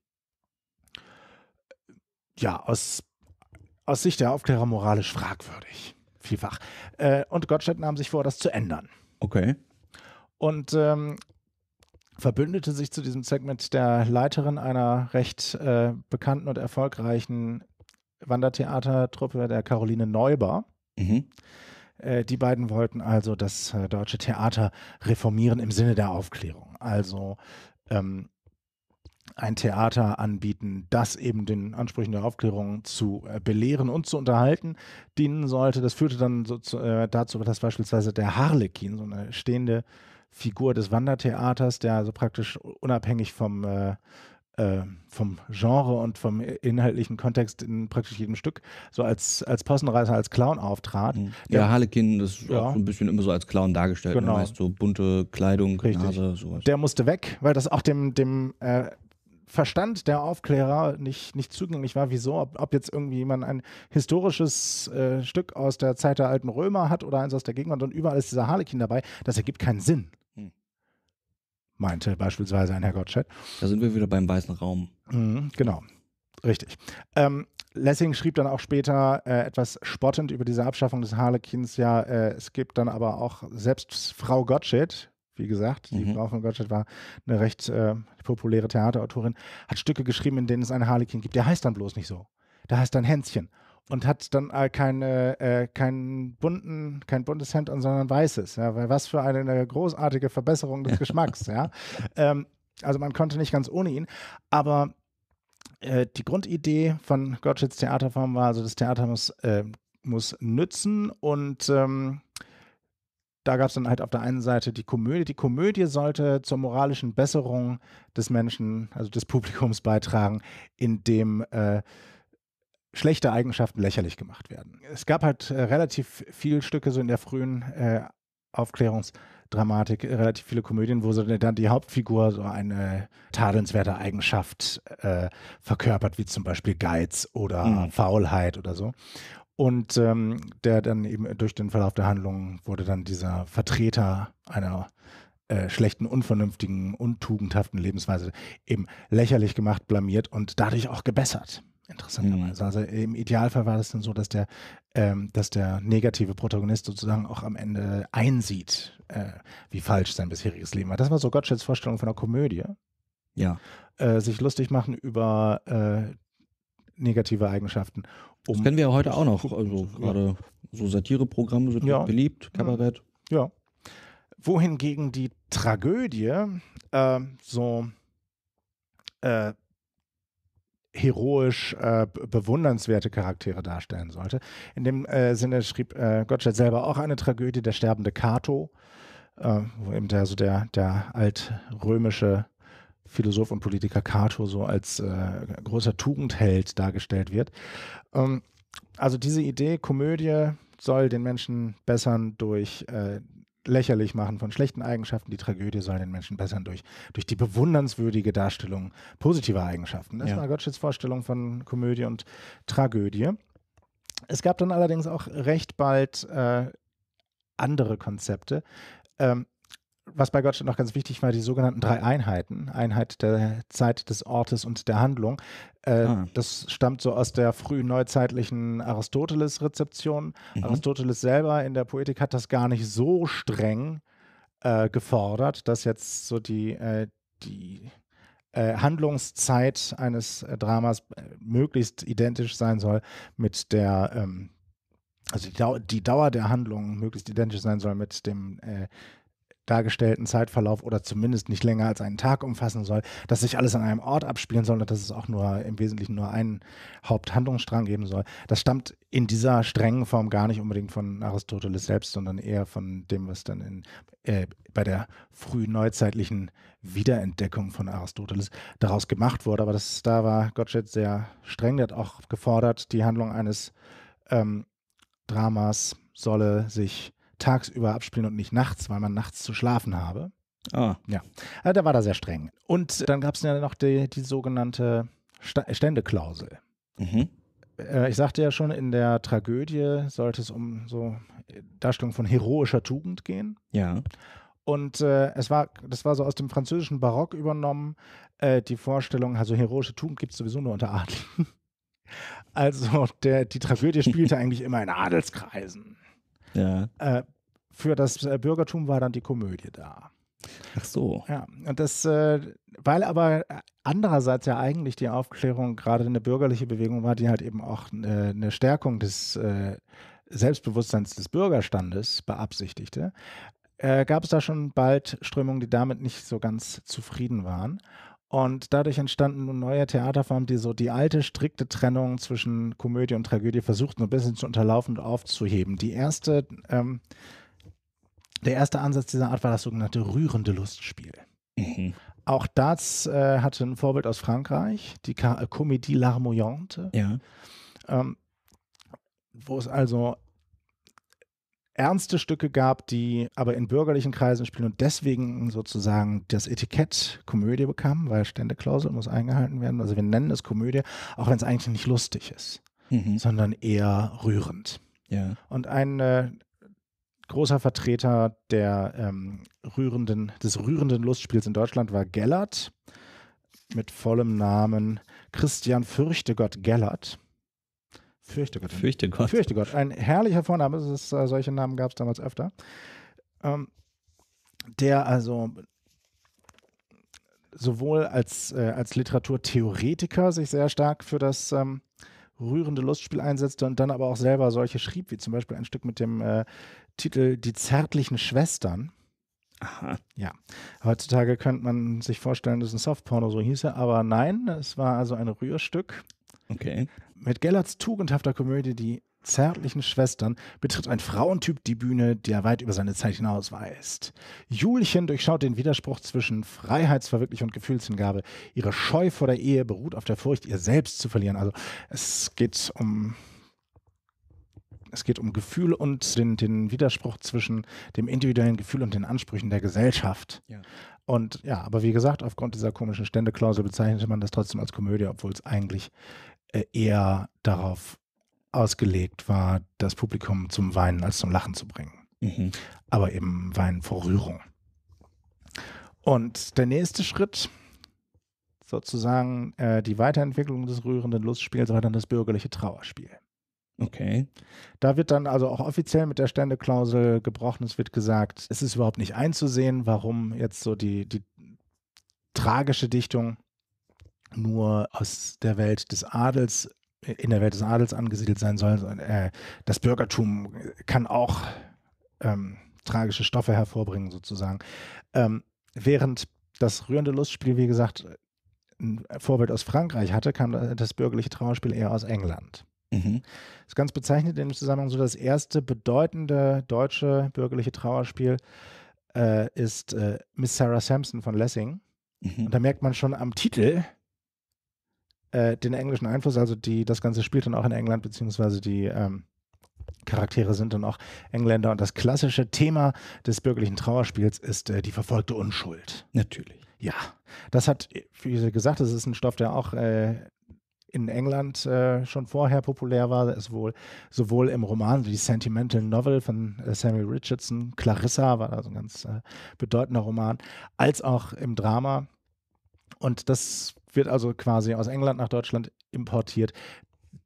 ja, aus aus Sicht der Aufklärer moralisch fragwürdig. Vielfach. Äh, und Gottschalk nahm sich vor, das zu ändern. Okay. Und ähm, verbündete sich zu diesem Zweck mit der Leiterin einer recht äh, bekannten und erfolgreichen Wandertheatertruppe, der Caroline Neuber. Mhm. Äh, die beiden wollten also das äh, deutsche Theater reformieren im Sinne der Aufklärung. Also ähm, ein Theater anbieten, das eben den Ansprüchen der Aufklärung zu äh, belehren und zu unterhalten dienen sollte. Das führte dann so zu, äh, dazu, dass beispielsweise der Harlekin, so eine stehende Figur des Wandertheaters, der also praktisch unabhängig vom äh, äh vom Genre und vom inhaltlichen Kontext in praktisch jedem Stück so als, als Possenreißer, als Clown auftrat. Mhm. Ja, Harlekin ist ja. auch so ein bisschen immer so als Clown dargestellt. Ne? Genau. Ne? Heißt so bunte Kleidung, Richtig. Nase, sowas. Der musste weg, weil das auch dem, dem äh, Verstand der Aufklärer nicht, nicht zugänglich war, wieso, ob, ob jetzt irgendwie jemand ein historisches äh, Stück aus der Zeit der alten Römer hat oder eins aus der Gegend und überall ist dieser Harlekin dabei, das ergibt keinen Sinn. Hm. Meinte beispielsweise ein Herr Gottsched. Da sind wir wieder beim weißen Raum. Mhm, genau. Richtig. Ähm, Lessing schrieb dann auch später äh, etwas spottend über diese Abschaffung des Harlekins. Ja, äh, es gibt dann aber auch selbst Frau Gottsched, wie gesagt. Die mhm. Frau von Gottschalk war eine recht äh, populäre Theaterautorin, hat Stücke geschrieben, in denen es einen Harlekin gibt. Der heißt dann bloß nicht so. Der heißt dann Hänschen und hat dann äh, keine, äh, keinen bunten, kein buntes Hemd an, sondern weißes. Ja, weil was für eine, eine großartige Verbesserung des Geschmacks. ja. Ähm, also man konnte nicht ganz ohne ihn, aber äh, die Grundidee von Gottscheds Theaterform war, also das Theater muss, äh, muss nützen und ähm, da gab es dann halt auf der einen Seite die Komödie. Die Komödie sollte zur moralischen Besserung des Menschen, also des Publikums beitragen, indem äh, schlechte Eigenschaften lächerlich gemacht werden. Es gab halt äh, relativ viele Stücke so in der frühen äh, Aufklärungsdramatik, relativ viele Komödien, wo so dann die Hauptfigur so eine tadelnswerte Eigenschaft äh, verkörpert, wie zum Beispiel Geiz oder mhm. Faulheit oder so. Und ähm, der dann eben durch den Verlauf der Handlung wurde dann dieser Vertreter einer äh, schlechten, unvernünftigen, untugendhaften Lebensweise eben lächerlich gemacht, blamiert und dadurch auch gebessert. Interessanterweise. Mhm. Also im Idealfall war das dann so, dass der, ähm, dass der negative Protagonist sozusagen auch am Ende einsieht, äh, wie falsch sein bisheriges Leben war. Das war so Gottscheds Vorstellung von einer Komödie. Ja. Äh, sich lustig machen über äh, negative Eigenschaften. Um das kennen wir ja heute auch noch. Also gerade so Satireprogramme sind ja. beliebt, Kabarett. Ja. Wohingegen die Tragödie äh, so äh, heroisch äh, bewundernswerte Charaktere darstellen sollte. In dem äh, Sinne schrieb äh, Gottschalk selber auch eine Tragödie, der sterbende Cato, äh, wo eben der, so der, der altrömische Philosoph und Politiker Cato so als äh, großer Tugendheld dargestellt wird. Ähm, also diese Idee, Komödie soll den Menschen bessern durch äh, lächerlich machen von schlechten Eigenschaften. Die Tragödie soll den Menschen bessern durch, durch die bewundernswürdige Darstellung positiver Eigenschaften. Das ja. war Gottscheds Vorstellung von Komödie und Tragödie. Es gab dann allerdings auch recht bald äh, andere Konzepte. Ähm, was bei Gottschalk noch ganz wichtig war, die sogenannten drei Einheiten, Einheit der Zeit, des Ortes und der Handlung. Äh, ah. Das stammt so aus der frühen neuzeitlichen Aristoteles-Rezeption. Mhm. Aristoteles selber in der Poetik hat das gar nicht so streng äh, gefordert, dass jetzt so die, äh, die äh, Handlungszeit eines äh, Dramas äh, möglichst identisch sein soll mit der ähm, also die, die, Dauer der Handlung möglichst identisch sein soll mit dem äh, dargestellten Zeitverlauf oder zumindest nicht länger als einen Tag umfassen soll, dass sich alles an einem Ort abspielen soll und dass es auch nur im Wesentlichen nur einen Haupthandlungsstrang geben soll. Das stammt in dieser strengen Form gar nicht unbedingt von Aristoteles selbst, sondern eher von dem, was dann in, äh, bei der frühneuzeitlichen Wiederentdeckung von Aristoteles daraus gemacht wurde. Aber das, da war Gottsched sehr streng, der hat auch gefordert, die Handlung eines ähm, Dramas solle sich tagsüber abspielen und nicht nachts, weil man nachts zu schlafen habe. Ah. Ja, also da war da sehr streng. Und dann gab es ja noch die, die sogenannte Ständeklausel. Mhm. Äh, ich sagte ja schon, in der Tragödie sollte es um so Darstellung von heroischer Tugend gehen. Ja. Und äh, es war, das war so aus dem französischen Barock übernommen, äh, die Vorstellung, also heroische Tugend gibt es sowieso nur unter Adligen. Also der, die Tragödie spielte eigentlich immer in Adelskreisen. Ja. Äh, für das äh, Bürgertum war dann die Komödie da. Ach so. Ja, und das, äh, weil aber äh, andererseits ja eigentlich die Aufklärung gerade eine bürgerliche Bewegung war, die halt eben auch eine Stärkung des Selbstbewusstseins des Bürgerstandes beabsichtigte, gab es da schon bald Strömungen, die damit nicht so ganz zufrieden waren und dadurch entstanden nun neue Theaterformen, die so die alte, strikte Trennung zwischen Komödie und Tragödie versuchten, so ein bisschen zu unterlaufen und aufzuheben. Die erste, ähm, der erste Ansatz dieser Art war das sogenannte rührende Lustspiel. Mhm. Auch das äh, hatte ein Vorbild aus Frankreich, die Comédie Larmoyante. Ja. Ähm, wo es also ernste Stücke gab, die aber in bürgerlichen Kreisen spielen und deswegen sozusagen das Etikett Komödie bekamen, weil Ständeklausel muss eingehalten werden. Also wir nennen es Komödie, auch wenn es eigentlich nicht lustig ist, mhm. sondern eher rührend. Ja. Und ein äh, großer Vertreter der, ähm, rührenden, des rührenden Lustspiels in Deutschland war Gellert mit vollem Namen Christian Fürchtegott Gellert. Fürchte Gott. Fürchte Gott. Fürchte Gott. Ein herrlicher Vorname. Es ist, äh, solche Namen gab es damals öfter. Ähm, der also sowohl als, äh, als Literaturtheoretiker sich sehr stark für das ähm, rührende Lustspiel einsetzte und dann aber auch selber solche schrieb, wie zum Beispiel ein Stück mit dem äh, Titel Die zärtlichen Schwestern. Aha. Ja. Heutzutage könnte man sich vorstellen, dass ein Softporno so hieße, aber nein, es war also ein Rührstück. Okay. Mit Gellerts tugendhafter Komödie Die zärtlichen Schwestern betritt ein Frauentyp die Bühne, der weit über seine Zeit hinaus weist. Julchen durchschaut den Widerspruch zwischen Freiheitsverwirklichung und Gefühlshingabe. Ihre Scheu vor der Ehe beruht auf der Furcht, ihr selbst zu verlieren. Also es geht um es geht um Gefühl und den, den, Widerspruch zwischen dem individuellen Gefühl und den Ansprüchen der Gesellschaft. Ja. Und ja, aber wie gesagt, aufgrund dieser komischen Ständeklausel bezeichnete man das trotzdem als Komödie, obwohl es eigentlich äh, eher darauf ausgelegt war, das Publikum zum Weinen als zum Lachen zu bringen. Mhm. Aber eben Weinen vor Rührung. Und der nächste Schritt, sozusagen äh, die Weiterentwicklung des rührenden Lustspiels, war dann das bürgerliche Trauerspiel. Okay. Da wird dann also auch offiziell mit der Ständeklausel gebrochen. Es wird gesagt, es ist überhaupt nicht einzusehen, warum jetzt so die, die tragische Dichtung nur aus der Welt des Adels, äh, in der Welt des Adels angesiedelt sein sollen. Äh, das Bürgertum kann auch ähm, tragische Stoffe hervorbringen, sozusagen. Ähm, während das rührende Lustspiel, wie gesagt, ein Vorbild aus Frankreich hatte, kam das bürgerliche Trauerspiel eher aus England. Mhm. Das ist ganz bezeichnet in dem Zusammenhang so, das erste bedeutende deutsche bürgerliche Trauerspiel äh, ist äh, Miss Sarah Sampson von Lessing. Mhm. Und da merkt man schon am Titel, äh, den englischen Einfluss, also die, das Ganze spielt dann auch in England, beziehungsweise die ähm, Charaktere sind dann auch Engländer. Und das klassische Thema des bürgerlichen Trauerspiels ist äh, die verfolgte Unschuld. Natürlich. Ja, das hat, wie gesagt, das ist ein Stoff, der auch äh, in England äh, schon vorher populär war, es wohl sowohl im Roman, die Sentimental Novel von äh, Samuel Richardson, Clarissa war da so ein ganz äh, bedeutender Roman, als auch im Drama. Und das wird also quasi aus England nach Deutschland importiert.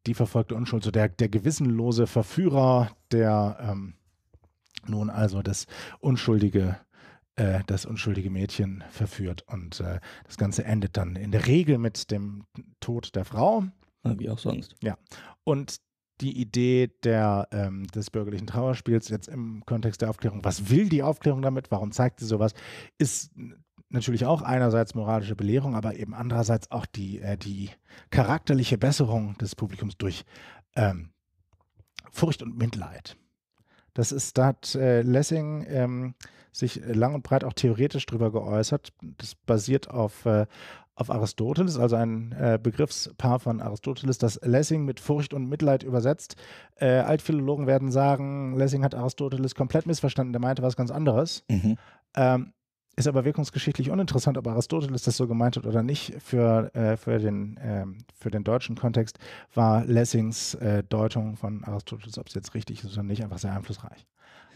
Die verfolgte Unschuld, so der, der gewissenlose Verführer, der ähm, nun also das unschuldige äh, das unschuldige Mädchen verführt und äh, das Ganze endet dann in der Regel mit dem Tod der Frau. Wie auch sonst. Ja. Und die Idee der, ähm, des bürgerlichen Trauerspiels jetzt im Kontext der Aufklärung, was will die Aufklärung damit, warum zeigt sie sowas, ist natürlich auch einerseits moralische Belehrung, aber eben andererseits auch die, äh, die charakterliche Besserung des Publikums durch ähm, Furcht und Mitleid. Das ist, da hat äh, Lessing ähm, sich lang und breit auch theoretisch drüber geäußert. Das basiert auf, äh, auf Aristoteles, also ein äh, Begriffspaar von Aristoteles, das Lessing mit Furcht und Mitleid übersetzt. Äh, Altphilologen werden sagen, Lessing hat Aristoteles komplett missverstanden, der meinte was ganz anderes. Mhm. Ähm, ist aber wirkungsgeschichtlich uninteressant, ob Aristoteles das so gemeint hat oder nicht. Für, äh, für, den, äh, für den deutschen Kontext war Lessings äh, Deutung von Aristoteles, ob es jetzt richtig ist oder nicht, einfach sehr einflussreich.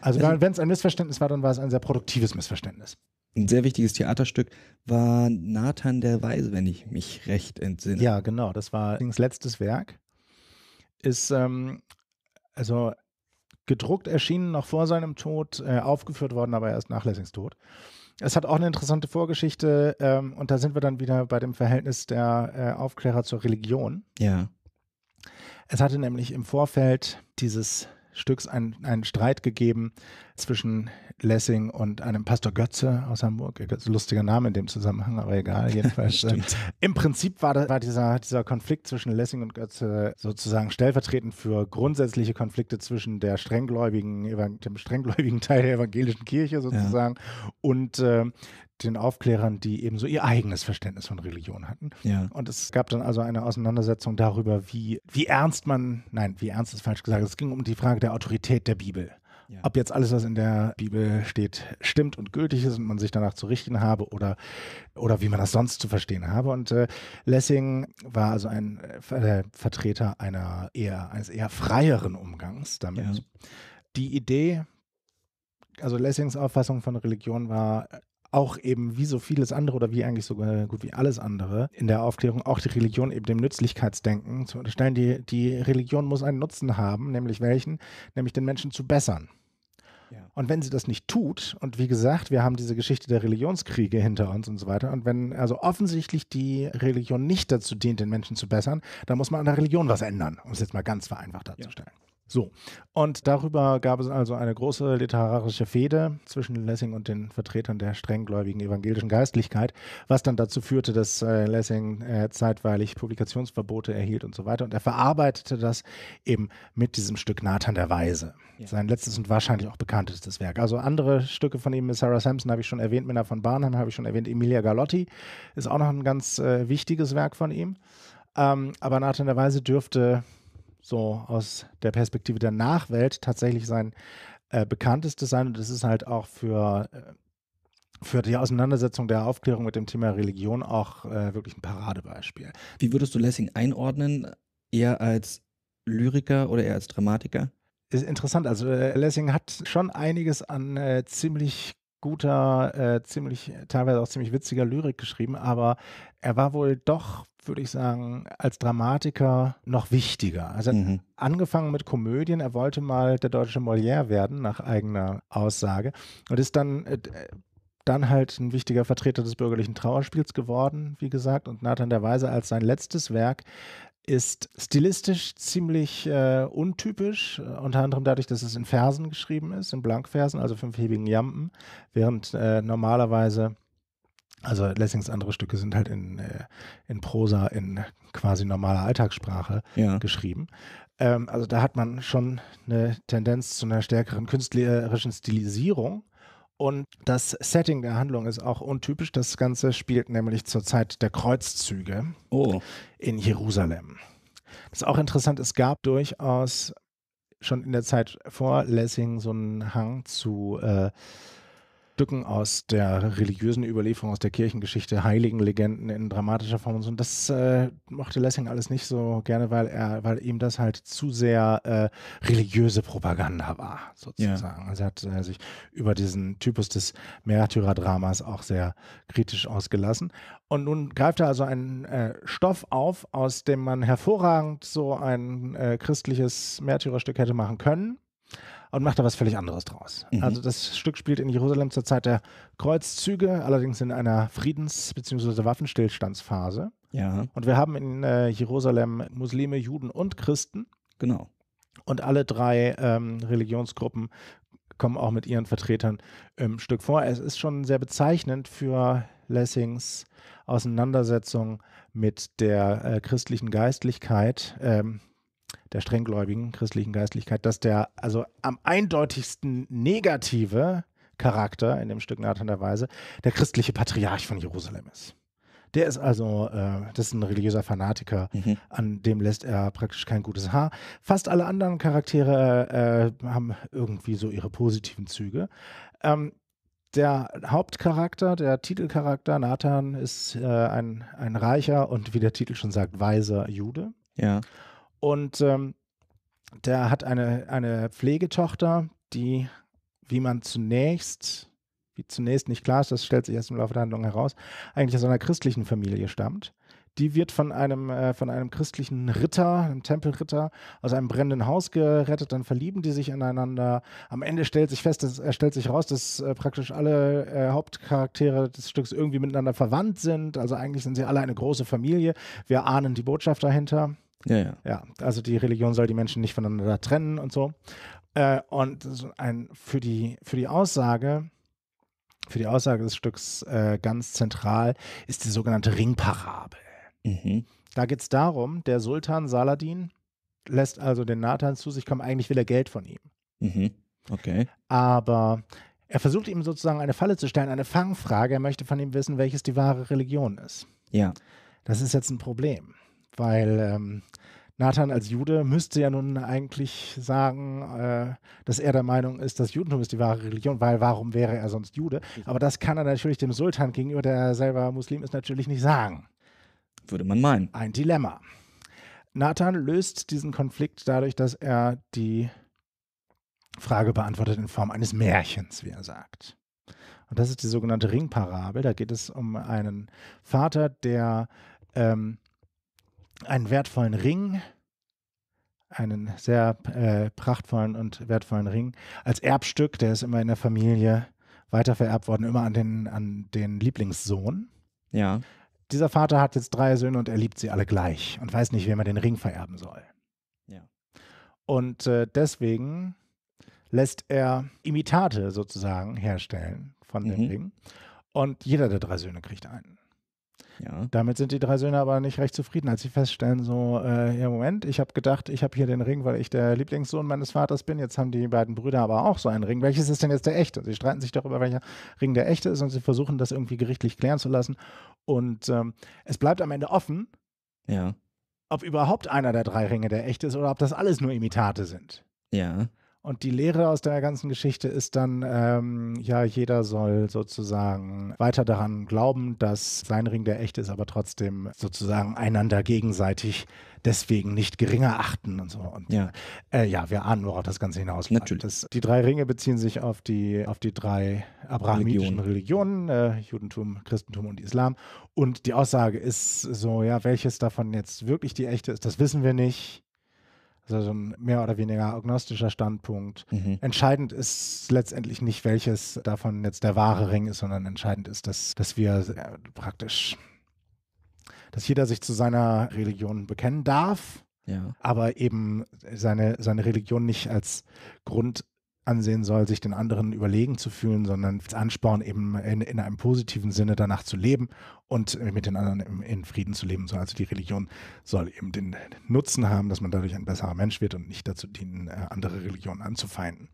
Also, also wenn es ein Missverständnis war, dann war es ein sehr produktives Missverständnis. Ein sehr wichtiges Theaterstück war Nathan der Weise, wenn ich mich recht entsinne. Ja, genau. Das war Lessings letztes Werk. Ist ähm, also gedruckt erschienen noch vor seinem Tod, äh, aufgeführt worden, aber erst nach Lessings Tod es hat auch eine interessante Vorgeschichte ähm, und da sind wir dann wieder bei dem Verhältnis der äh, Aufklärer zur Religion. Ja. Es hatte nämlich im Vorfeld dieses Stücks ein, einen Streit gegeben zwischen Lessing und einem Pastor Götze aus Hamburg. Götze, lustiger Name in dem Zusammenhang, aber egal. Jedenfalls. äh, Im Prinzip war, da, war dieser, dieser Konflikt zwischen Lessing und Götze sozusagen stellvertretend für grundsätzliche Konflikte zwischen der strenggläubigen, dem strenggläubigen Teil der evangelischen Kirche sozusagen ja. und äh, den Aufklärern, die eben so ihr eigenes Verständnis von Religion hatten. Ja. Und es gab dann also eine Auseinandersetzung darüber, wie, wie ernst man, nein, wie ernst ist falsch gesagt, es ging um die Frage der Autorität der Bibel. Ja. Ob jetzt alles, was in der Bibel steht, stimmt und gültig ist und man sich danach zu richten habe oder, oder wie man das sonst zu verstehen habe. Und äh, Lessing war also ein äh, Vertreter einer eher, eines eher freieren Umgangs damit. Ja. Die Idee, also Lessings Auffassung von Religion war, auch eben wie so vieles andere oder wie eigentlich so äh, gut wie alles andere in der Aufklärung auch die Religion eben dem Nützlichkeitsdenken zu unterstellen. Die, die Religion muss einen Nutzen haben, nämlich welchen? Nämlich den Menschen zu bessern. Und wenn sie das nicht tut, und wie gesagt, wir haben diese Geschichte der Religionskriege hinter uns und so weiter, und wenn also offensichtlich die Religion nicht dazu dient, den Menschen zu bessern, dann muss man an der Religion was ändern, um es jetzt mal ganz vereinfacht darzustellen. Ja. So, und darüber gab es also eine große literarische Fehde zwischen Lessing und den Vertretern der strenggläubigen evangelischen Geistlichkeit, was dann dazu führte, dass äh, Lessing äh, zeitweilig Publikationsverbote erhielt und so weiter. Und er verarbeitete das eben mit diesem Stück Nathan der Weise. Ja. Sein letztes und wahrscheinlich auch bekanntestes Werk. Also andere Stücke von ihm, Sarah Sampson habe ich schon erwähnt, Männer von Barnheim habe ich schon erwähnt, Emilia Galotti ist auch noch ein ganz äh, wichtiges Werk von ihm. Ähm, aber Nathan der Weise dürfte so aus der Perspektive der Nachwelt tatsächlich sein äh, bekanntestes sein. Und das ist halt auch für, äh, für die Auseinandersetzung der Aufklärung mit dem Thema Religion auch äh, wirklich ein Paradebeispiel. Wie würdest du Lessing einordnen? Eher als Lyriker oder eher als Dramatiker? Ist interessant. Also äh, Lessing hat schon einiges an äh, ziemlich guter, äh, ziemlich, teilweise auch ziemlich witziger Lyrik geschrieben, aber er war wohl doch würde ich sagen, als Dramatiker noch wichtiger. Also mhm. angefangen mit Komödien, er wollte mal der deutsche Molière werden, nach eigener Aussage, und ist dann äh, dann halt ein wichtiger Vertreter des bürgerlichen Trauerspiels geworden, wie gesagt, und Nathan der Weise als sein letztes Werk ist stilistisch ziemlich äh, untypisch, äh, unter anderem dadurch, dass es in Versen geschrieben ist, in Blankversen, also fünfhebigen Jampen, während äh, normalerweise also Lessings andere Stücke sind halt in, äh, in Prosa, in quasi normaler Alltagssprache ja. geschrieben. Ähm, also da hat man schon eine Tendenz zu einer stärkeren künstlerischen Stilisierung. Und das Setting der Handlung ist auch untypisch. Das Ganze spielt nämlich zur Zeit der Kreuzzüge oh. in Jerusalem. Das ist auch interessant. Es gab durchaus schon in der Zeit vor Lessing so einen Hang zu äh, Stücken aus der religiösen Überlieferung, aus der Kirchengeschichte, heiligen Legenden in dramatischer Form und so. Und das äh, mochte Lessing alles nicht so gerne, weil er, weil ihm das halt zu sehr äh, religiöse Propaganda war, sozusagen. Ja. Also er hat äh, sich über diesen Typus des Märtyrerdramas auch sehr kritisch ausgelassen. Und nun greift er also einen äh, Stoff auf, aus dem man hervorragend so ein äh, christliches Märtyrerstück hätte machen können und macht da was völlig anderes draus. Mhm. Also das Stück spielt in Jerusalem zur Zeit der Kreuzzüge, allerdings in einer Friedens- bzw. Waffenstillstandsphase. Ja. Und wir haben in äh, Jerusalem Muslime, Juden und Christen. Genau. Und alle drei ähm, Religionsgruppen kommen auch mit ihren Vertretern im Stück vor. Es ist schon sehr bezeichnend für Lessings Auseinandersetzung mit der äh, christlichen Geistlichkeit, ähm, der strenggläubigen christlichen Geistlichkeit, dass der also am eindeutigsten negative Charakter in dem Stück Nathan der Weise der christliche Patriarch von Jerusalem ist. Der ist also, äh, das ist ein religiöser Fanatiker, mhm. an dem lässt er praktisch kein gutes Haar. Fast alle anderen Charaktere äh, äh haben irgendwie so ihre positiven Züge. Ähm, der Hauptcharakter, der Titelcharakter, Nathan, ist äh, ein, ein reicher und wie der Titel schon sagt, weiser Jude. Ja. Und ähm, der hat eine, eine Pflegetochter, die, wie man zunächst, wie zunächst nicht klar ist, das stellt sich erst im Laufe der Handlung heraus, eigentlich aus einer christlichen Familie stammt. Die wird von einem, äh, von einem christlichen Ritter, einem Tempelritter, aus einem brennenden Haus gerettet. Dann verlieben die sich ineinander. Am Ende stellt sich fest, dass, äh, stellt sich raus, dass äh, praktisch alle äh, Hauptcharaktere des Stücks irgendwie miteinander verwandt sind. Also eigentlich sind sie alle eine große Familie. Wir ahnen die Botschaft dahinter. Ja, ja. ja, also die Religion soll die Menschen nicht voneinander trennen und so. Äh, und ein, für, die, für die Aussage, für die Aussage des Stücks äh, ganz zentral ist die sogenannte Ringparabel. Mhm. Da geht es darum, der Sultan Saladin lässt also den Nathan zu sich kommen, eigentlich will er Geld von ihm. Mhm. Okay. Aber er versucht ihm sozusagen eine Falle zu stellen, eine Fangfrage. Er möchte von ihm wissen, welches die wahre Religion ist. Ja. Das ist jetzt ein Problem weil ähm, Nathan als Jude müsste ja nun eigentlich sagen, äh, dass er der Meinung ist, das Judentum ist die wahre Religion, weil warum wäre er sonst Jude? Aber das kann er natürlich dem Sultan gegenüber, der selber Muslim ist, natürlich nicht sagen. Würde man meinen. Ein Dilemma. Nathan löst diesen Konflikt dadurch, dass er die Frage beantwortet in Form eines Märchens, wie er sagt. Und das ist die sogenannte Ringparabel. Da geht es um einen Vater, der ähm, einen wertvollen Ring, einen sehr äh, prachtvollen und wertvollen Ring als Erbstück, der ist immer in der Familie weitervererbt worden, immer an den, an den Lieblingssohn. Ja. Dieser Vater hat jetzt drei Söhne und er liebt sie alle gleich und weiß nicht, wem er den Ring vererben soll. Ja. Und äh, deswegen lässt er Imitate sozusagen herstellen von mhm. dem Ring. Und jeder der drei Söhne kriegt einen. Ja. Damit sind die drei Söhne aber nicht recht zufrieden, als sie feststellen, so, äh, ja, Moment, ich habe gedacht, ich habe hier den Ring, weil ich der Lieblingssohn meines Vaters bin. Jetzt haben die beiden Brüder aber auch so einen Ring. Welches ist denn jetzt der echte? Sie streiten sich darüber, welcher Ring der echte ist und sie versuchen das irgendwie gerichtlich klären zu lassen. Und ähm, es bleibt am Ende offen, ja. ob überhaupt einer der drei Ringe der echte ist oder ob das alles nur Imitate sind. Ja. Und die Lehre aus der ganzen Geschichte ist dann, ähm, ja, jeder soll sozusagen weiter daran glauben, dass sein Ring der echte ist, aber trotzdem sozusagen einander gegenseitig deswegen nicht geringer achten und so. Und ja, äh, ja wir ahnen, worauf das Ganze hinausläuft. Natürlich. Das, die drei Ringe beziehen sich auf die, auf die drei abrahamitischen Religion. Religionen, äh, Judentum, Christentum und Islam. Und die Aussage ist so, ja, welches davon jetzt wirklich die echte ist, das wissen wir nicht also so ein mehr oder weniger agnostischer Standpunkt. Mhm. Entscheidend ist letztendlich nicht, welches davon jetzt der wahre Ring ist, sondern entscheidend ist, dass, dass wir äh, praktisch, dass jeder sich zu seiner Religion bekennen darf. Ja. aber eben seine, seine Religion nicht als Grund ansehen soll, sich den anderen überlegen zu fühlen, sondern Ansporn eben in, in einem positiven Sinne danach zu leben und mit den anderen in, in Frieden zu leben soll. Also die Religion soll eben den Nutzen haben, dass man dadurch ein besserer Mensch wird und nicht dazu dienen, äh, andere Religionen anzufeinden.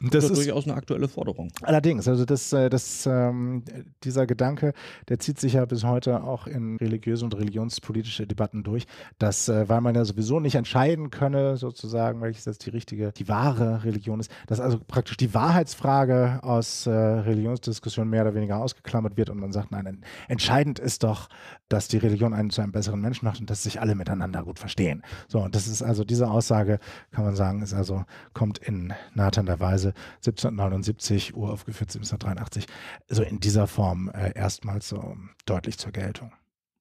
Das, das ist durchaus eine aktuelle Forderung. Allerdings, also das, äh, das, ähm, dieser Gedanke, der zieht sich ja bis heute auch in religiöse und religionspolitische Debatten durch, dass, äh, weil man ja sowieso nicht entscheiden könne, sozusagen, welches jetzt die richtige, die wahre Religion ist, dass also praktisch die Wahrheitsfrage aus äh, Religionsdiskussionen mehr oder weniger ausgeklammert wird und man sagt, nein, entscheidend ist doch, dass die Religion einen zu einem besseren Menschen macht und dass sich alle miteinander gut verstehen. So, und das ist also diese Aussage, kann man sagen, ist also, kommt in Nathan der Weise beziehungsweise 1779, uraufgeführt 1783, so in dieser Form äh, erstmals so deutlich zur Geltung.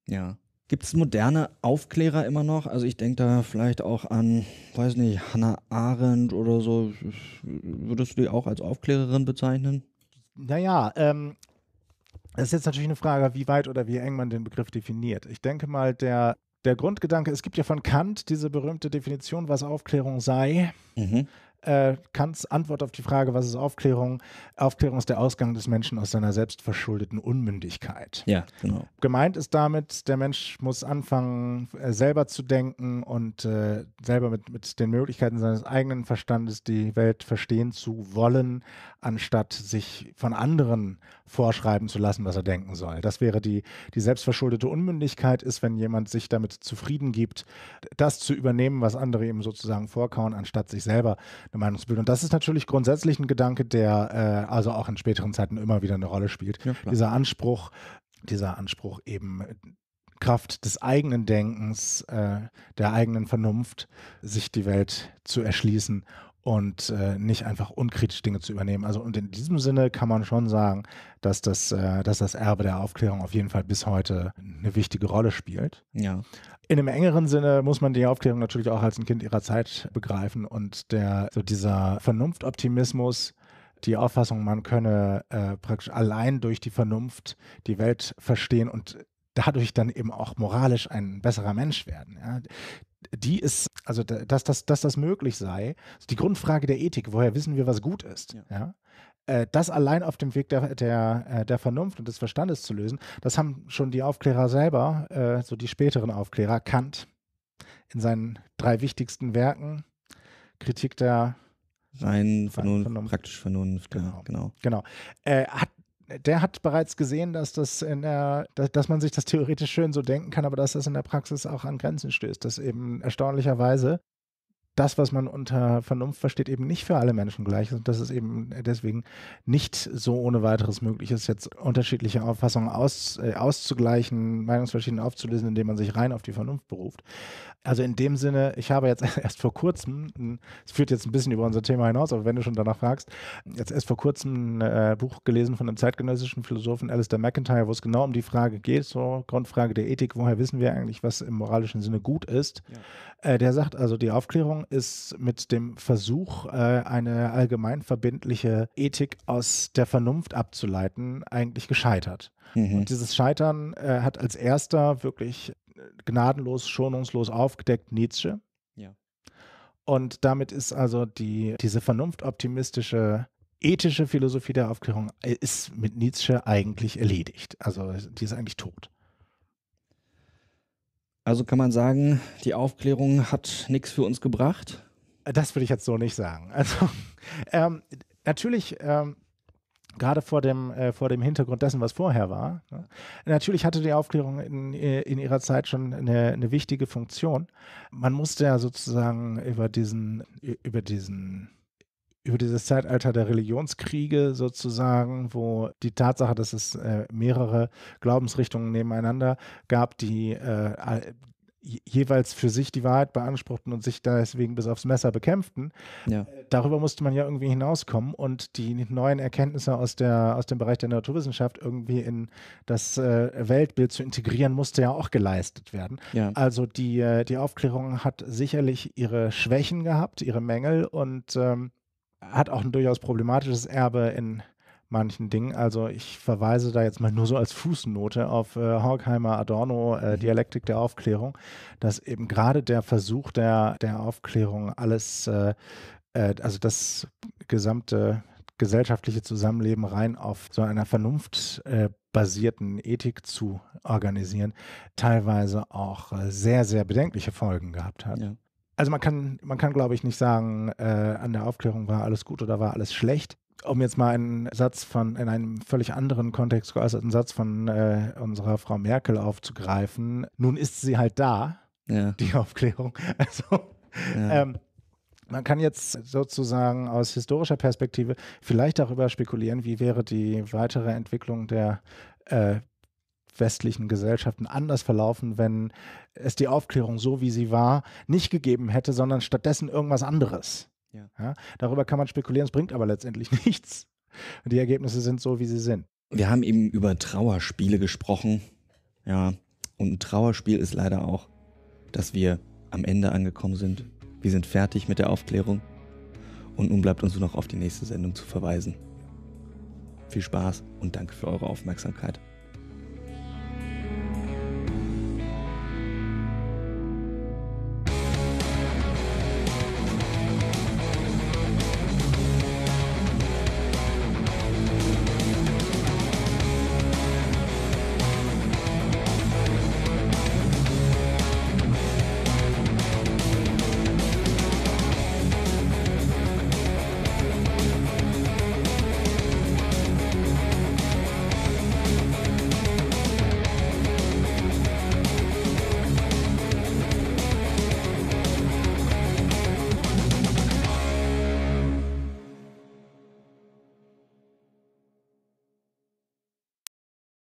Ja. Gibt es moderne Aufklärer immer noch? Also ich denke da vielleicht auch an, weiß nicht, Hannah Arendt oder so. Würdest du die auch als Aufklärerin bezeichnen? Naja, ähm, das ist jetzt natürlich eine Frage, wie weit oder wie eng man den Begriff definiert. Ich denke mal, der, der Grundgedanke, es gibt ja von Kant diese berühmte Definition, was Aufklärung sei. Mhm äh, Kants Antwort auf die Frage, was ist Aufklärung? Aufklärung ist der Ausgang des Menschen aus seiner selbstverschuldeten Unmündigkeit. Ja, genau. Gemeint ist damit, der Mensch muss anfangen, äh, selber zu denken und äh, selber mit, mit den Möglichkeiten seines eigenen Verstandes die Welt verstehen zu wollen, anstatt sich von anderen vorschreiben zu lassen, was er denken soll. Das wäre die, die selbstverschuldete Unmündigkeit, ist, wenn jemand sich damit zufrieden gibt, das zu übernehmen, was andere ihm sozusagen vorkauen, anstatt sich selber eine Meinungsbildung. Und das ist natürlich grundsätzlich ein Gedanke, der äh, also auch in späteren Zeiten immer wieder eine Rolle spielt. Ja, dieser Anspruch, dieser Anspruch eben Kraft des eigenen Denkens, äh, der eigenen Vernunft, sich die Welt zu erschließen und äh, nicht einfach unkritisch Dinge zu übernehmen. Also und in diesem Sinne kann man schon sagen, dass das, äh, dass das Erbe der Aufklärung auf jeden Fall bis heute eine wichtige Rolle spielt. Ja. In einem engeren Sinne muss man die Aufklärung natürlich auch als ein Kind ihrer Zeit begreifen und der so dieser Vernunftoptimismus, die Auffassung, man könne äh, praktisch allein durch die Vernunft die Welt verstehen und dadurch dann eben auch moralisch ein besserer Mensch werden. Ja? die ist, also dass, dass, dass das möglich sei, die Grundfrage der Ethik, woher wissen wir, was gut ist? Ja. ja? Äh, das allein auf dem Weg der, der, äh, der Vernunft und des Verstandes zu lösen, das haben schon die Aufklärer selber, äh, so die späteren Aufklärer, Kant in seinen drei wichtigsten Werken, Kritik der Rein Vernunft, Vernunft. praktisch Vernunft, genau. genau. genau. Äh, hat der hat bereits gesehen, dass das in der, dass, man sich das theoretisch schön so denken kann, aber dass das in der Praxis auch an Grenzen stößt. Dass eben erstaunlicherweise das, was man unter Vernunft versteht, eben nicht für alle Menschen gleich ist und dass es eben deswegen nicht so ohne weiteres möglich ist, jetzt unterschiedliche Auffassungen aus, äh, auszugleichen, Meinungsverschieden aufzulösen, indem man sich rein auf die Vernunft beruft. Also in dem Sinne, ich habe jetzt erst vor kurzem, es führt jetzt ein bisschen über unser Thema hinaus, aber wenn du schon danach fragst, jetzt erst vor kurzem ein äh, Buch gelesen von einem zeitgenössischen Philosophen Alistair McIntyre, wo es genau um die Frage geht, so Grundfrage der Ethik, woher wissen wir eigentlich, was im moralischen Sinne gut ist. Ja. Äh, der sagt also, die Aufklärung ist mit dem Versuch, äh, eine allgemeinverbindliche Ethik aus der Vernunft abzuleiten, eigentlich gescheitert. Mhm. Und dieses Scheitern äh, hat als erster wirklich äh, gnadenlos, schonungslos aufgedeckt Nietzsche. Ja. Und damit ist also die, diese vernunftoptimistische ethische Philosophie der Aufklärung ist mit Nietzsche eigentlich erledigt. Also die ist eigentlich tot. Also kann man sagen, die Aufklärung hat nichts für uns gebracht? Das würde ich jetzt so nicht sagen. Also ähm, natürlich. Ähm gerade vor dem, äh, vor dem Hintergrund dessen, was vorher war. Ne? Natürlich hatte die Aufklärung in, äh, in ihrer Zeit schon eine, eine wichtige Funktion. Man musste ja sozusagen über diesen, über diesen über dieses Zeitalter der Religionskriege sozusagen, wo die Tatsache, dass es äh, mehrere Glaubensrichtungen nebeneinander gab, die äh, jeweils für sich die Wahrheit beanspruchten und sich deswegen bis aufs Messer bekämpften. Ja. Äh, darüber musste man ja irgendwie hinauskommen und die neuen Erkenntnisse aus, der, aus dem Bereich der Naturwissenschaft irgendwie in das äh, Weltbild zu integrieren, musste ja auch geleistet werden. Ja. Also die, äh, die Aufklärung hat sicherlich ihre Schwächen gehabt, ihre Mängel und ähm, hat auch ein durchaus problematisches Erbe in manchen Dingen. Also ich verweise da jetzt mal nur so als Fußnote auf äh, Horkheimer Adorno, äh, mhm. Dialektik der Aufklärung, dass eben gerade der Versuch der, der Aufklärung alles, äh, äh also das gesamte gesellschaftliche Zusammenleben rein auf so einer vernunftbasierten äh, Ethik zu organisieren, teilweise auch äh, sehr, sehr bedenkliche Folgen gehabt hat. Ja also man kann, man kann, glaube ich, nicht sagen, äh, an der Aufklärung war alles gut oder war alles schlecht. Um jetzt mal einen Satz von, in einem völlig anderen Kontext geäußerten Satz von äh, unserer Frau Merkel aufzugreifen. Nun ist sie halt da, ja. die Aufklärung. Also, ja. ähm, man kann jetzt sozusagen aus historischer Perspektive vielleicht darüber spekulieren, wie wäre die weitere Entwicklung der äh, westlichen Gesellschaften anders verlaufen, wenn es die Aufklärung so, wie sie war, nicht gegeben hätte, sondern stattdessen irgendwas anderes. Ja. Ja, darüber kann man spekulieren, es bringt aber letztendlich nichts. Die Ergebnisse sind so, wie sie sind. Wir haben eben über Trauerspiele gesprochen. Ja, und ein Trauerspiel ist leider auch, dass wir am Ende angekommen sind. Wir sind fertig mit der Aufklärung. Und nun bleibt uns nur noch auf die nächste Sendung zu verweisen. Viel Spaß und danke für eure Aufmerksamkeit.